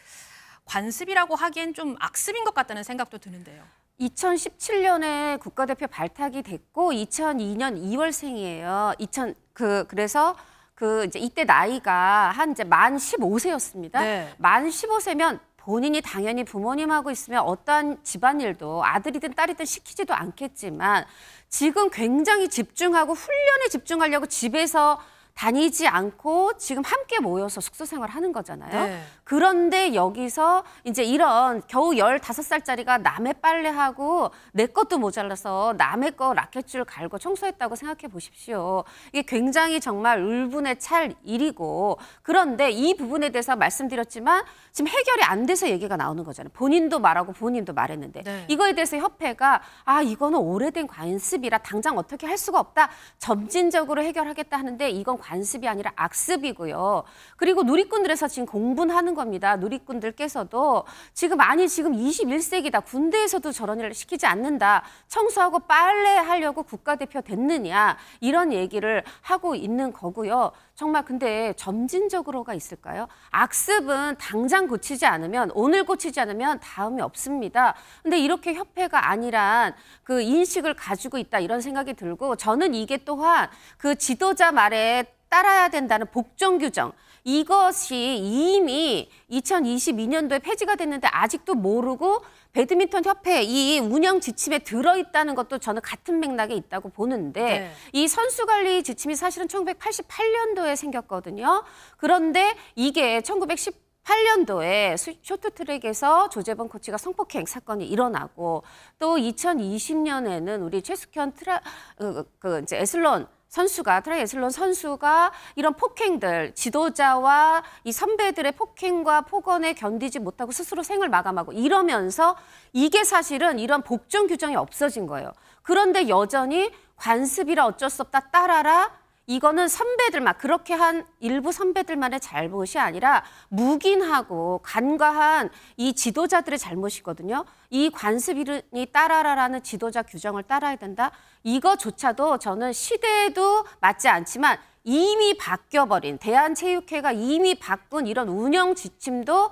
관습이라고 하기엔 좀 악습인 것 같다는 생각도 드는데요. 2017년에 국가대표 발탁이 됐고 2002년 2월생이에요. 2000그 그래서 그 이제 이때 나이가 한 이제 만 15세였습니다. 네. 만 15세면 본인이 당연히 부모님하고 있으면 어떠한 집안일도 아들이든 딸이든 시키지도 않겠지만 지금 굉장히 집중하고 훈련에 집중하려고 집에서 다니지 않고 지금 함께 모여서 숙소 생활하는 거잖아요. 네. 그런데 여기서 이제 이런 겨우 1 5 살짜리가 남의 빨래하고 내 것도 모자라서 남의 거 라켓줄 갈고 청소했다고 생각해 보십시오. 이게 굉장히 정말 울분에 찰 일이고 그런데 이 부분에 대해서 말씀드렸지만 지금 해결이 안 돼서 얘기가 나오는 거잖아요. 본인도 말하고 본인도 말했는데 네. 이거에 대해서 협회가 아 이거는 오래된 관습이라 당장 어떻게 할 수가 없다. 점진적으로 해결하겠다 하는데 이건 관습이 아니라 악습이고요. 그리고 누리꾼들에서 지금 공분하는 겁니다. 누리꾼들께서도 지금 아니 지금 21세기다. 군대에서도 저런 일을 시키지 않는다. 청소하고 빨래하려고 국가대표 됐느냐. 이런 얘기를 하고 있는 거고요. 정말 근데 점진적으로가 있을까요? 악습은 당장 고치지 않으면 오늘 고치지 않으면 다음이 없습니다. 근데 이렇게 협회가 아니란 그 인식을 가지고 있다 이런 생각이 들고 저는 이게 또한 그 지도자 말에 따라야 된다는 복종 규정 이것이 이미 2022년도에 폐지가 됐는데 아직도 모르고 배드민턴 협회 이 운영 지침에 들어 있다는 것도 저는 같은 맥락에 있다고 보는데 네. 이 선수 관리 지침이 사실은 1988년도에 생겼거든요. 그런데 이게 1910 8년도에 쇼트트랙에서 조재범 코치가 성폭행 사건이 일어나고 또 2020년에는 우리 최숙현 트라 그, 그 이제 에슬론 선수가 트라이애슬론 선수가 이런 폭행들 지도자와 이 선배들의 폭행과 폭언에 견디지 못하고 스스로 생을 마감하고 이러면서 이게 사실은 이런 복종 규정이 없어진 거예요. 그런데 여전히 관습이라 어쩔 수 없다 따라라 이거는 선배들만 그렇게 한 일부 선배들만의 잘못이 아니라 묵인하고 간과한 이 지도자들의 잘못이거든요. 이 관습이 따라라라는 지도자 규정을 따라야 된다. 이거조차도 저는 시대에도 맞지 않지만 이미 바뀌어버린 대한체육회가 이미 바꾼 이런 운영 지침도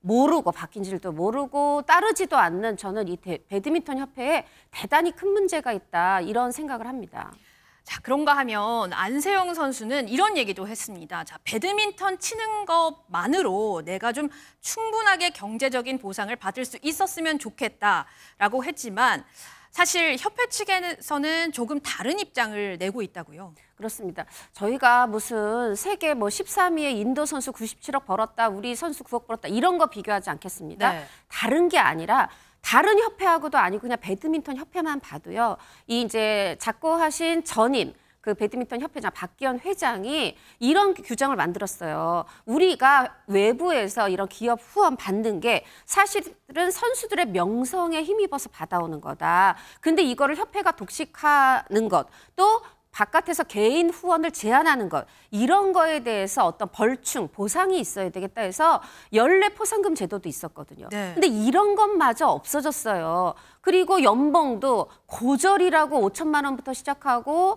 모르고 바뀐지도 모르고 따르지도 않는 저는 이 대, 배드민턴 협회에 대단히 큰 문제가 있다 이런 생각을 합니다. 자, 그런가 하면 안세영 선수는 이런 얘기도 했습니다. 자, 배드민턴 치는 것만으로 내가 좀 충분하게 경제적인 보상을 받을 수 있었으면 좋겠다라고 했지만 사실 협회 측에서는 조금 다른 입장을 내고 있다고요. 그렇습니다. 저희가 무슨 세계 뭐 13위에 인도 선수 97억 벌었다, 우리 선수 9억 벌었다 이런 거 비교하지 않겠습니다. 네. 다른 게 아니라 다른 협회하고도 아니고 그냥 배드민턴 협회만 봐도요. 이 이제 작고하신 전임 그 배드민턴 협회장 박기현 회장이 이런 규정을 만들었어요. 우리가 외부에서 이런 기업 후원 받는 게 사실은 선수들의 명성에 힘입어서 받아오는 거다. 근데 이거를 협회가 독식하는 것, 또 바깥에서 개인 후원을 제한하는 것 이런 거에 대해서 어떤 벌충 보상이 있어야 되겠다 해서 연례 포상금 제도도 있었거든요. 네. 근데 이런 것마저 없어졌어요. 그리고 연봉도 고절이라고 5천만 원부터 시작하고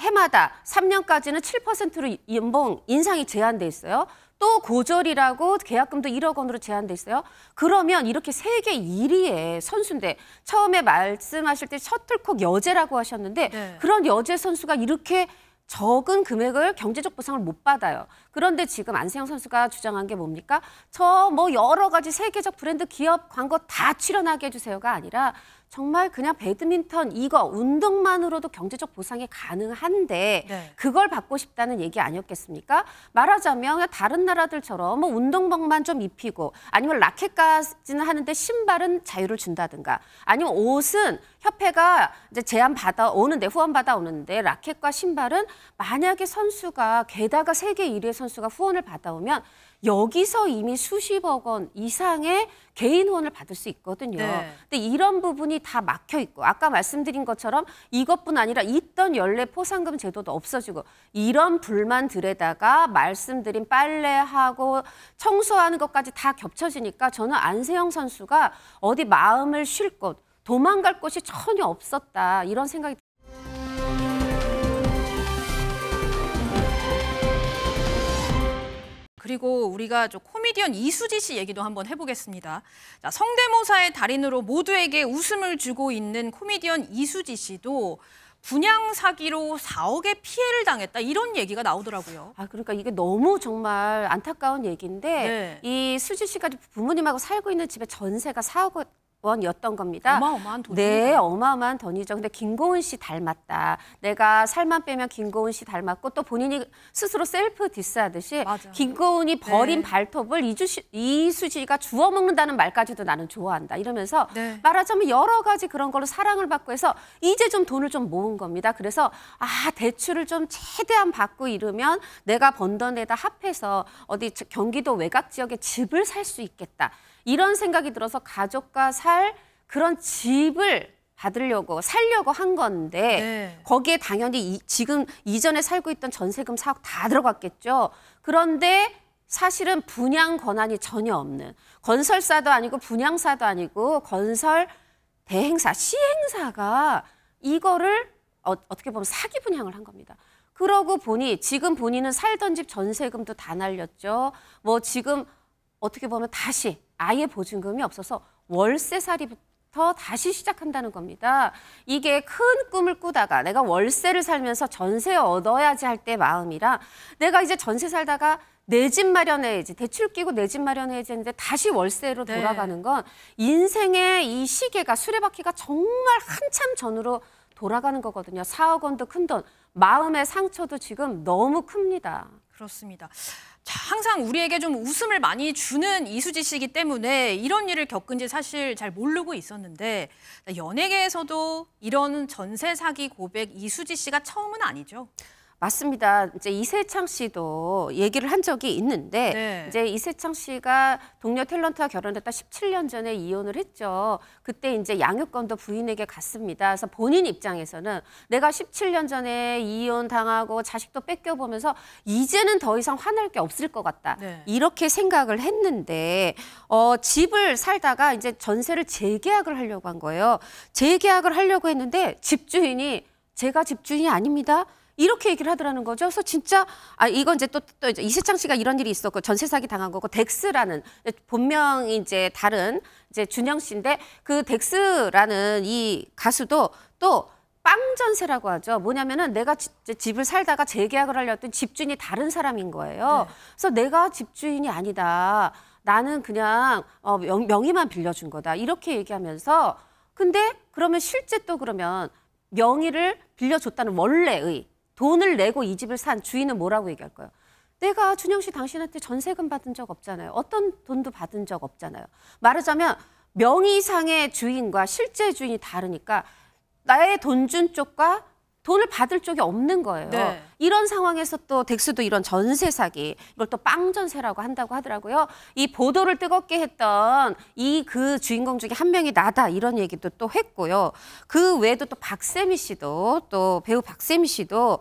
해마다 3년까지는 7%로 연봉 인상이 제한돼 있어요. 또 고졸이라고 계약금도 1억 원으로 제한돼 있어요. 그러면 이렇게 세계 1위의 선수인데 처음에 말씀하실 때 셔틀콕 여제라고 하셨는데 네. 그런 여제 선수가 이렇게 적은 금액을 경제적 보상을 못 받아요. 그런데 지금 안세영 선수가 주장한 게 뭡니까? 저 뭐 여러 가지 세계적 브랜드 기업 광고 다 출연하게 해주세요가 아니라 정말 그냥 배드민턴 이거 운동만으로도 경제적 보상이 가능한데 네. 그걸 받고 싶다는 얘기 아니었겠습니까? 말하자면 다른 나라들처럼 뭐 운동복만 좀 입히고 아니면 라켓까지는 하는데 신발은 자유를 준다든가 아니면 옷은 협회가 이제 제안 받아 오는데 후원 받아 오는데 라켓과 신발은 만약에 선수가 게다가 세계 1위의 선수가 후원을 받아오면 여기서 이미 수십억 원 이상의 개인 후원을 받을 수 있거든요. 네. 근데 이런 부분이 다 막혀 있고 아까 말씀드린 것처럼 이것뿐 아니라 있던 연례 포상금 제도도 없어지고 이런 불만들에다가 말씀드린 빨래하고 청소하는 것까지 다 겹쳐지니까 저는 안세영 선수가 어디 마음을 쉴 곳, 도망갈 곳이 전혀 없었다 이런 생각이 그리고 우리가 좀 코미디언 이수지 씨 얘기도 한번 해보겠습니다. 자, 성대모사의 달인으로 모두에게 웃음을 주고 있는 코미디언 이수지 씨도 분양 사기로 4억의 피해를 당했다 이런 얘기가 나오더라고요. 아 그러니까 이게 너무 정말 안타까운 얘기인데 네. 이 수지 씨가 부모님하고 살고 있는 집에 전세가 4억 원이었던 겁니다. 어마어마한 돈이 네, 어마어마한 돈이죠. 근데 김고은 씨 닮았다. 내가 살만 빼면 김고은 씨 닮았고 또 본인이 스스로 셀프 디스하듯이 맞아. 김고은이 네. 버린 네. 발톱을 이 이수지가 주워 먹는다는 말까지도 나는 좋아한다. 이러면서 네. 말하자면 여러 가지 그런 걸로 사랑을 받고 해서 이제 좀 돈을 좀 모은 겁니다. 그래서 아 대출을 좀 최대한 받고 이러면 내가 번 돈에다 합해서 어디 경기도 외곽 지역에 집을 살 수 있겠다. 이런 생각이 들어서 가족과 살 그런 집을 받으려고 살려고 한 건데 네. 거기에 당연히 이, 지금 이전에 살고 있던 전세금 사업 다 들어갔겠죠. 그런데 사실은 분양 권한이 전혀 없는 건설사도 아니고 분양사도 아니고 건설 대행사 시행사가 이거를 어, 어떻게 보면 사기 분양을 한 겁니다. 그러고 보니 지금 본인은 살던 집 전세금도 다 날렸죠. 뭐 지금 어떻게 보면 다시 아예 보증금이 없어서 월세살이부터 다시 시작한다는 겁니다. 이게 큰 꿈을 꾸다가 내가 월세를 살면서 전세 얻어야지 할 때 마음이라 내가 이제 전세 살다가 내 집 마련해야지 대출 끼고 내 집 마련해야지 했는데 다시 월세로 네. 돌아가는 건 인생의 이 시계가 수레바퀴가 정말 한참 전으로 돌아가는 거거든요. 4억 원도 큰 돈, 마음의 상처도 지금 너무 큽니다. 그렇습니다. 항상 우리에게 좀 웃음을 많이 주는 이수지 씨이기 때문에 이런 일을 겪은지 사실 잘 모르고 있었는데 연예계에서도 이런 전세 사기 고백 이수지 씨가 처음은 아니죠. 맞습니다. 이제 이세창 씨도 얘기를 한 적이 있는데 네. 이제 이세창 씨가 동료 탤런트와 결혼했다 17년 전에 이혼을 했죠. 그때 이제 양육권도 부인에게 갔습니다. 그래서 본인 입장에서는 내가 17년 전에 이혼 당하고 자식도 뺏겨 보면서 이제는 더 이상 화낼 게 없을 것 같다. 네. 이렇게 생각을 했는데 어 집을 살다가 이제 전세를 재계약을 하려고 한 거예요. 재계약을 하려고 했는데 집주인이 제가 집주인이 아닙니다. 이렇게 얘기를 하더라는 거죠. 그래서 진짜 아 이건 이제 또, 또 이제 이세창 씨가 이런 일이 있었고 전세 사기 당한 거고 덱스라는 본명이 이제 다른 이제 준영 씨인데 그 덱스라는 이 가수도 또 빵전세라고 하죠. 뭐냐면은 내가 지, 집을 살다가 재계약을 하려 던 집주인이 다른 사람인 거예요. 네. 그래서 내가 집주인이 아니다. 나는 그냥 어, 명, 명의만 빌려준 거다. 이렇게 얘기하면서 근데 그러면 실제 또 그러면 명의를 빌려줬다는 원래의 돈을 내고 이 집을 산 주인은 뭐라고 얘기할 거예요? 내가 준영 씨 당신한테 전세금 받은 적 없잖아요. 어떤 돈도 받은 적 없잖아요. 말하자면 명의상의 주인과 실제 주인이 다르니까 나의 돈 준 쪽과 돈을 받을 쪽이 없는 거예요. 네. 이런 상황에서 또 덱스도 이런 전세 사기, 이걸 또 빵전세라고 한다고 하더라고요. 이 보도를 뜨겁게 했던 이 그 주인공 중에 한 명이 나다 이런 얘기도 또 했고요. 그 외에도 또 박세미 씨도 또 배우 박세미 씨도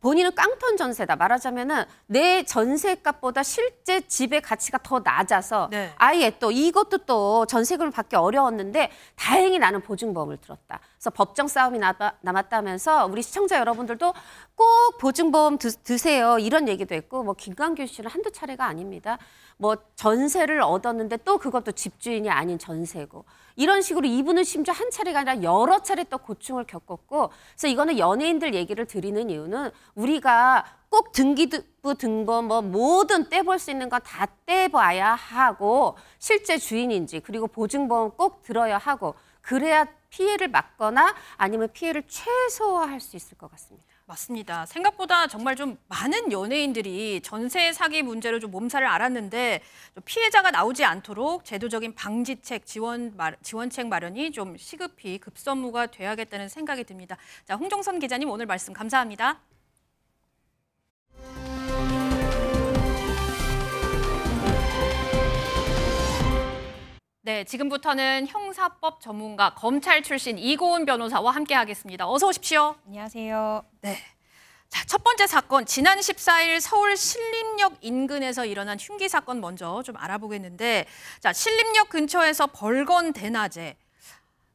본인은 깡통 전세다. 말하자면은 내 전세값보다 실제 집의 가치가 더 낮아서 네. 아예 또 이것도 또 전세금을 받기 어려웠는데 다행히 나는 보증보험을 들었다. 그래서 법정 싸움이 남았다면서 우리 시청자 여러분들도 꼭 보증보험 드, 세요 이런 얘기도 했고 뭐 김광균 씨는 한두 차례가 아닙니다. 뭐 전세를 얻었는데 또 그것도 집주인이 아닌 전세고 이런 식으로 이분은 심지어 한 차례가 아니라 여러 차례 또 고충을 겪었고 그래서 이거는 연예인들 얘기를 드리는 이유는 우리가 꼭 등기부 등본 뭐 모든 떼볼 수 있는 거 다 떼봐야 하고 실제 주인인지 그리고 보증보험 꼭 들어야 하고 그래야 피해를 막거나 아니면 피해를 최소화할 수 있을 것 같습니다. 맞습니다. 생각보다 정말 좀 많은 연예인들이 전세 사기 문제로 좀 몸살을 앓았는데 피해자가 나오지 않도록 제도적인 방지책 지원 지원책 마련이 좀 시급히 급선무가 돼야겠다는 생각이 듭니다. 자, 홍종선 기자님 오늘 말씀 감사합니다. 네, 지금부터는 형사법 전문가 검찰 출신 이고은 변호사와 함께하겠습니다. 어서 오십시오. 안녕하세요. 네. 자, 첫 번째 사건 지난 14일 서울 신림역 인근에서 일어난 흉기 사건 먼저 좀 알아보겠는데 자, 신림역 근처에서 벌건 대낮에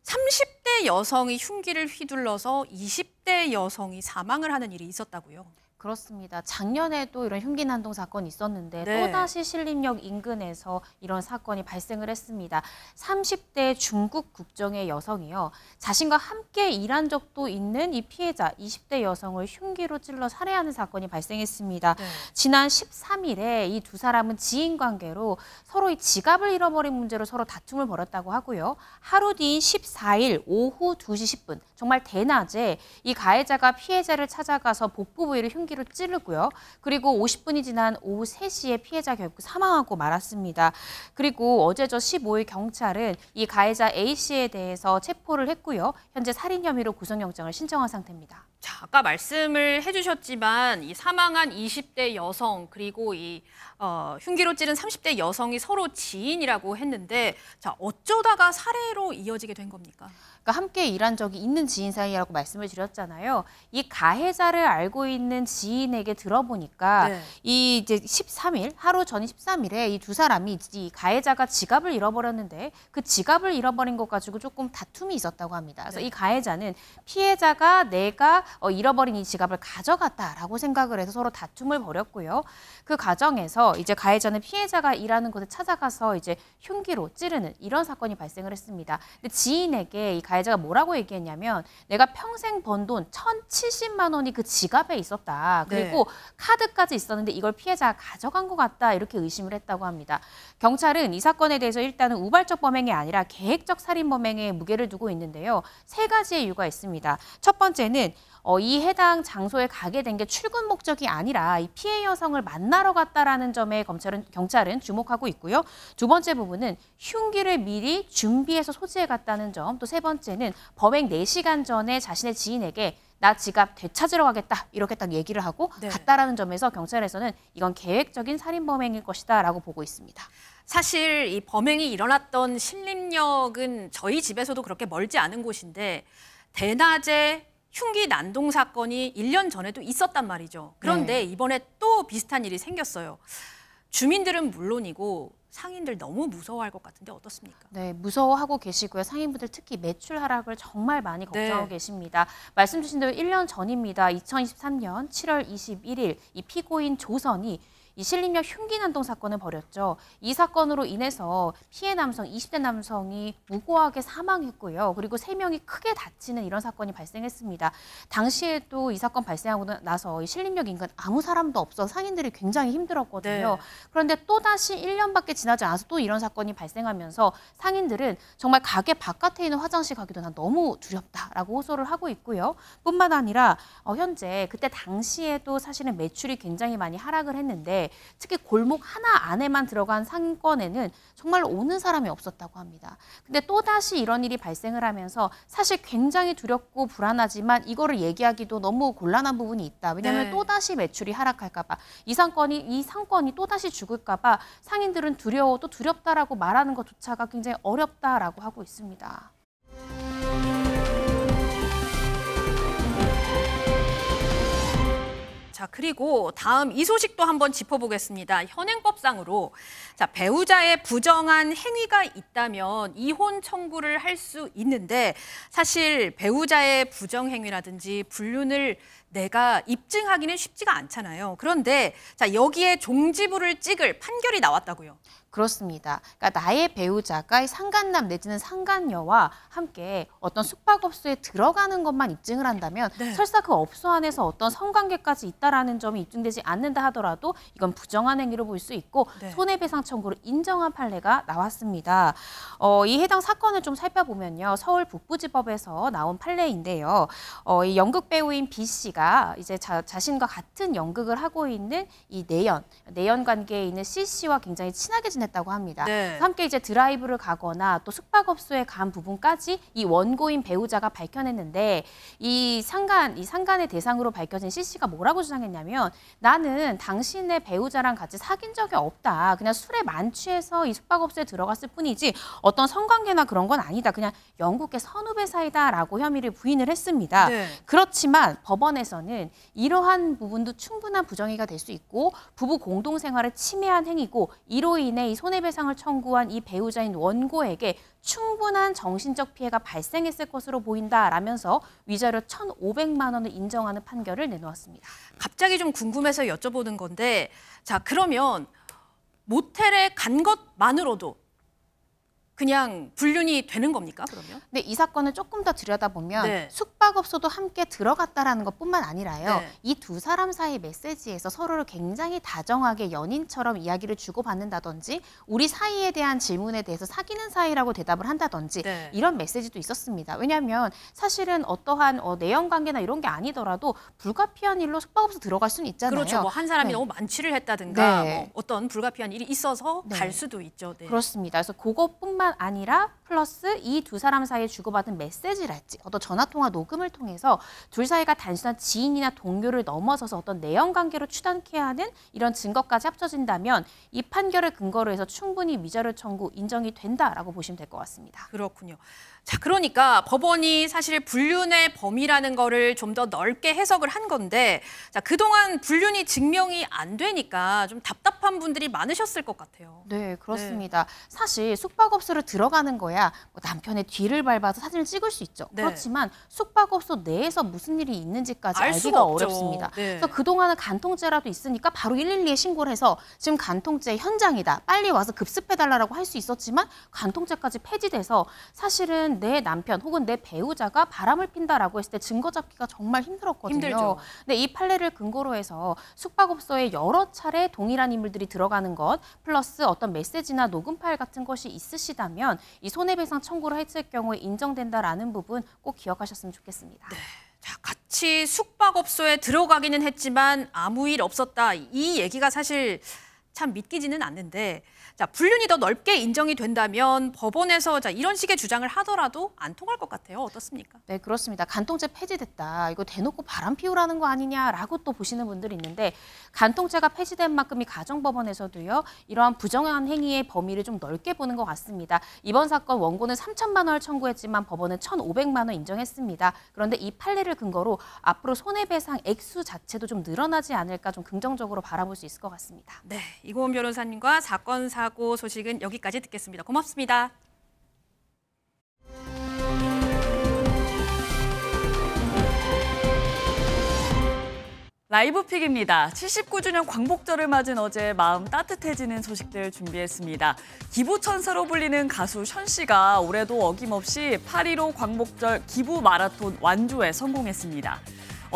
30대 여성이 흉기를 휘둘러서 20대 여성이 사망을 하는 일이 있었다고요. 그렇습니다. 작년에도 이런 흉기 난동 사건이 있었는데 네. 또다시 신림역 인근에서 이런 사건이 발생을 했습니다. 30대 중국 국정의 여성이요. 자신과 함께 일한 적도 있는 이 피해자 20대 여성을 흉기로 찔러 살해하는 사건이 발생했습니다. 네. 지난 13일에 이 두 사람은 지인 관계로 서로 이 지갑을 잃어버린 문제로 서로 다툼을 벌였다고 하고요. 하루 뒤인 14일 오후 2시 10분 정말 대낮에 이 가해자가 피해자를 찾아가서 복부 부위를 흉기 쇠기로 찌르고요. 그리고 50분이 지난 오후 3시에 피해자 결국 사망하고 말았습니다. 그리고 어제 저 15일 경찰은 이 가해자 A씨에 대해서 체포를 했고요. 현재 살인 혐의로 구속영장을 신청한 상태입니다. 자, 아까 말씀을 해주셨지만 이 사망한 20대 여성 그리고 이 어, 흉기로 찌른 30대 여성이 서로 지인이라고 했는데 자 어쩌다가 살해로 이어지게 된 겁니까? 그러니까 함께 일한 적이 있는 지인 사이라고 말씀을 드렸잖아요. 이 가해자를 알고 있는 지인에게 들어보니까 네. 이 이제 13일 하루 전 13일에 이 두 사람이 이 가해자가 지갑을 잃어버렸는데 그 지갑을 잃어버린 것 가지고 조금 다툼이 있었다고 합니다. 그래서 네. 이 가해자는 피해자가 내가 어, 잃어버린 이 지갑을 가져갔다라고 생각을 해서 서로 다툼을 벌였고요. 그 과정에서 이제 가해자는 피해자가 일하는 곳에 찾아가서 이제 흉기로 찌르는 이런 사건이 발생을 했습니다. 근데 지인에게 이 가해자가 뭐라고 얘기했냐면 내가 평생 번 돈 천칠십만 원이 그 지갑에 있었다. 그리고 네. 카드까지 있었는데 이걸 피해자가 가져간 것 같다. 이렇게 의심을 했다고 합니다. 경찰은 이 사건에 대해서 일단은 우발적 범행이 아니라 계획적 살인 범행에 무게를 두고 있는데요. 세 가지의 이유가 있습니다. 첫 번째는 어, 이 해당 장소에 가게 된 게 출근 목적이 아니라 이 피해 여성을 만나러 갔다라는 점에 검찰은, 경찰은 주목하고 있고요. 두 번째 부분은 흉기를 미리 준비해서 소지해 갔다는 점, 또 세 번째는 범행 네시간 전에 자신의 지인에게 나 지갑 되찾으러 가겠다 이렇게 딱 얘기를 하고 네. 갔다라는 점에서 경찰에서는 이건 계획적인 살인 범행일 것이다라고 보고 있습니다. 사실 이 범행이 일어났던 신림역은 저희 집에서도 그렇게 멀지 않은 곳인데 대낮에 흉기 난동 사건이 1년 전에도 있었단 말이죠. 그런데 네. 이번에 또 비슷한 일이 생겼어요. 주민들은 물론이고 상인들 너무 무서워할 것 같은데 어떻습니까? 네, 무서워하고 계시고요. 상인분들 특히 매출 하락을 정말 많이 네. 걱정하고 네. 계십니다. 말씀 주신 대로 1년 전입니다. 2023년 7월 21일 이 피고인 조선이 이실린역 흉기난동 사건을 벌였죠. 이 사건으로 인해서 피해 남성, 20대 남성이 무고하게 사망했고요. 그리고 3명이 크게 다치는 이런 사건이 발생했습니다. 당시에도 이 사건 발생하고 나서 이실린역 인근 아무 사람도 없어 상인들이 굉장히 힘들었거든요. 네. 그런데 또다시 1년밖에 지나지 않아서 또 이런 사건이 발생하면서 상인들은 정말 가게 바깥에 있는 화장실 가기도 난 너무 두렵다라고 호소를 하고 있고요. 뿐만 아니라 어, 현재 그때 당시에도 사실은 매출이 굉장히 많이 하락을 했는데 특히 골목 하나 안에만 들어간 상권에는 정말 오는 사람이 없었다고 합니다. 근데 또다시 이런 일이 발생을 하면서 사실 굉장히 두렵고 불안하지만 이거를 얘기하기도 너무 곤란한 부분이 있다. 왜냐하면 네. 또다시 매출이 하락할까 봐. 이 상권이 이 상권이 또다시 죽을까 봐 상인들은 두려워도 두렵다라고 말하는 것조차가 굉장히 어렵다라고 하고 있습니다. 자, 그리고 다음 이 소식도 한번 짚어보겠습니다. 현행법상으로 자, 배우자의 부정한 행위가 있다면 이혼 청구를 할 수 있는데 사실 배우자의 부정 행위라든지 불륜을 내가 입증하기는 쉽지가 않잖아요. 그런데 자, 여기에 종지부를 찍을 판결이 나왔다고요. 그렇습니다. 그러니까 나의 배우자가 상간남 내지는 상간녀와 함께 어떤 숙박업소에 들어가는 것만 입증을 한다면 네. 설사 그 업소 안에서 어떤 성관계까지 있다라는 점이 입증되지 않는다 하더라도 이건 부정한 행위로 볼 수 있고 네. 손해배상 청구를 인정한 판례가 나왔습니다. 어, 이 해당 사건을 좀 살펴보면요. 서울 북부지법에서 나온 판례인데요. 어, 이 연극 배우인 B 씨가 이제 자, 자신과 같은 연극을 하고 있는 이 내연, 내연 관계에 있는 C 씨와 굉장히 친하게 지내 판단했다고 합니다. 네. 함께 이제 드라이브를 가거나 또 숙박업소에 간 부분까지 이 원고인 배우자가 밝혀냈는데 이 상간 이 상간의 대상으로 밝혀진 C 씨가 뭐라고 주장했냐면 나는 당신의 배우자랑 같이 사귄 적이 없다. 그냥 술에 만취해서 이 숙박업소에 들어갔을 뿐이지 어떤 성관계나 그런 건 아니다. 그냥 영국의 선후배 사이다라고 혐의를 부인을 했습니다. 네. 그렇지만 법원에서는 이러한 부분도 충분한 부정의가 될 수 있고 부부 공동생활을 침해한 행위고 이로 인해 손해배상을 청구한 이 배우자인 원고에게 충분한 정신적 피해가 발생했을 것으로 보인다라면서 위자료 1,500만 원을 인정하는 판결을 내놓았습니다. 갑자기 좀 궁금해서 여쭤보는 건데 자 그러면 모텔에 간 것만으로도 그냥 불륜이 되는 겁니까 그러면? 근데 이 사건을 조금 더 들여다보면 네. 숙박업소도 함께 들어갔다라는 것뿐만 아니라요. 네. 이두 사람 사이 메시지에서 서로를 굉장히 다정하게 연인처럼 이야기를 주고받는다든지 우리 사이에 대한 질문에 대해서 사귀는 사이라고 대답을 한다든지 네. 이런 메시지도 있었습니다. 왜냐하면 사실은 어떠한 어, 내연 관계나 이런 게 아니더라도 불가피한 일로 숙박업소 들어갈 수는 있잖아요. 그렇죠. 뭐 한 사람이 네. 너무 만취를 했다든가 네. 뭐 어떤 불가피한 일이 있어서 갈 네. 수도 있죠. 네. 그렇습니다. 그래서 그것뿐만 뿐만 아니라 플러스 이 두 사람 사이에 주고받은 메시지랄지 어떤 전화통화 녹음을 통해서 둘 사이가 단순한 지인이나 동료를 넘어서서 어떤 내연관계로 추단케 하는 이런 증거까지 합쳐진다면 이 판결을 근거로 해서 충분히 위자료 청구 인정이 된다라고 보시면 될 것 같습니다. 그렇군요. 자, 그러니까 법원이 사실 불륜의 범위라는 거를 좀 더 넓게 해석을 한 건데 자, 그동안 불륜이 증명이 안 되니까 좀 답답한 분들이 많으셨을 것 같아요. 네, 그렇습니다. 네. 사실 숙박업소로 들어가는 거야 뭐 남편의 뒤를 밟아서 사진을 찍을 수 있죠. 네. 그렇지만 숙박업소 내에서 무슨 일이 있는지까지 알기가 어렵습니다. 네. 그래서 그동안은 간통죄라도 있으니까 바로 112에 신고를 해서 지금 간통죄 현장이다. 빨리 와서 급습해달라고 할 수 있었지만 간통죄까지 폐지돼서 사실은 나는 내 남편 혹은 내 배우자가 바람을 핀다라고 했을 때 증거 잡기가 정말 힘들었거든요. 힘들죠. 근데 이 판례를 근거로 해서 숙박업소에 여러 차례 동일한 인물들이 들어가는 것 플러스 어떤 메시지나 녹음 파일 같은 것이 있으시다면 이 손해배상 청구를 했을 경우에 인정된다라는 부분 꼭 기억하셨으면 좋겠습니다. 네. 자, 같이 숙박업소에 들어가기는 했지만 아무 일 없었다. 이 얘기가 사실 참 믿기지는 않는데 자, 불륜이 더 넓게 인정이 된다면 법원에서 자, 이런 식의 주장을 하더라도 안 통할 것 같아요. 어떻습니까? 네, 그렇습니다. 간통죄 폐지됐다. 이거 대놓고 바람 피우라는 거 아니냐라고 또 보시는 분들이 있는데 간통죄가 폐지된 만큼 이 가정법원에서도요. 이러한 부정한 행위의 범위를 좀 넓게 보는 것 같습니다. 이번 사건 원고는 3천만 원을 청구했지만 법원은 1,500만 원 인정했습니다. 그런데 이 판례를 근거로 앞으로 손해배상 액수 자체도 좀 늘어나지 않을까 좀 긍정적으로 바라볼 수 있을 것 같습니다. 네, 이고은 변호사님과 사건 사 하고 소식은 여기까지 듣겠습니다. 고맙습니다. 라이브 픽입니다. 79주년 광복절을 맞은 어제 마음 따뜻해지는 소식들 준비했습니다. 기부천사로 불리는 가수 션 씨가 올해도 어김없이 8.15 광복절 기부 마라톤 완주에 성공했습니다.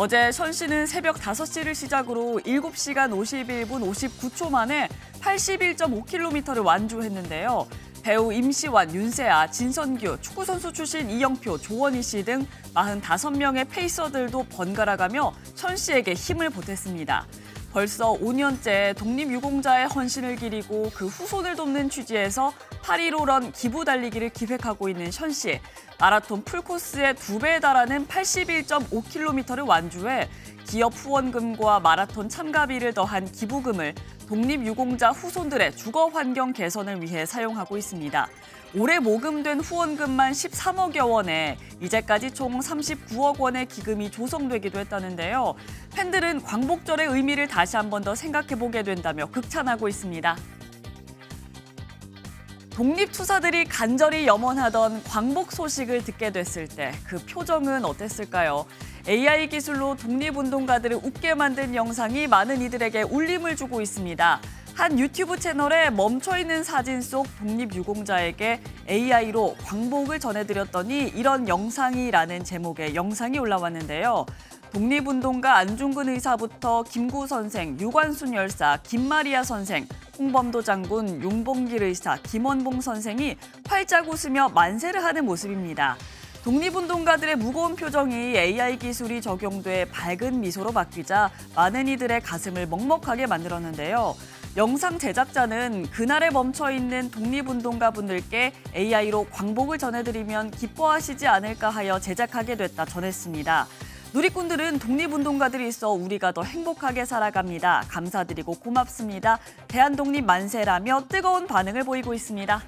어제 선씨는 새벽 5시를 시작으로 7시간 51분 59초 만에 81.5km를 완주했는데요. 배우 임시완, 윤세아, 진선규, 축구선수 출신 이영표, 조원희 씨 등 45명의 페이서들도 번갈아가며 천 씨에게 힘을 보탰습니다. 벌써 5년째 독립유공자의 헌신을 기리고 그 후손을 돕는 취지에서 8.15런 기부 달리기를 기획하고 있는 션 씨. 마라톤 풀코스의 두배에 달하는 81.5km를 완주해 기업 후원금과 마라톤 참가비를 더한 기부금을 독립유공자 후손들의 주거 환경 개선을 위해 사용하고 있습니다. 올해 모금된 후원금만 13억여 원에 이제까지 총 39억 원의 기금이 조성되기도 했다는데요. 팬들은 광복절의 의미를 다시 한번 더 생각해보게 된다며 극찬하고 있습니다. 독립투사들이 간절히 염원하던 광복 소식을 듣게 됐을 때 그 표정은 어땠을까요? AI 기술로 독립운동가들을 웃게 만든 영상이 많은 이들에게 울림을 주고 있습니다. 한 유튜브 채널에 멈춰있는 사진 속 독립유공자에게 AI로 광복을 전해드렸더니 이런 영상이라는 제목의 영상이 올라왔는데요. 독립운동가 안중근 의사부터 김구 선생, 유관순 열사, 김마리아 선생, 홍범도 장군, 용봉길 의사, 김원봉 선생이 활짝 웃으며 만세를 하는 모습입니다. 독립운동가들의 무거운 표정이 AI 기술이 적용돼 밝은 미소로 바뀌자 많은 이들의 가슴을 먹먹하게 만들었는데요. 영상 제작자는 그날에 멈춰있는 독립운동가 분들께 AI로 광복을 전해드리면 기뻐하시지 않을까 하여 제작하게 됐다 전했습니다. 누리꾼들은 독립운동가들이 있어 우리가 더 행복하게 살아갑니다. 감사드리고 고맙습니다. 대한독립 만세라며 뜨거운 반응을 보이고 있습니다.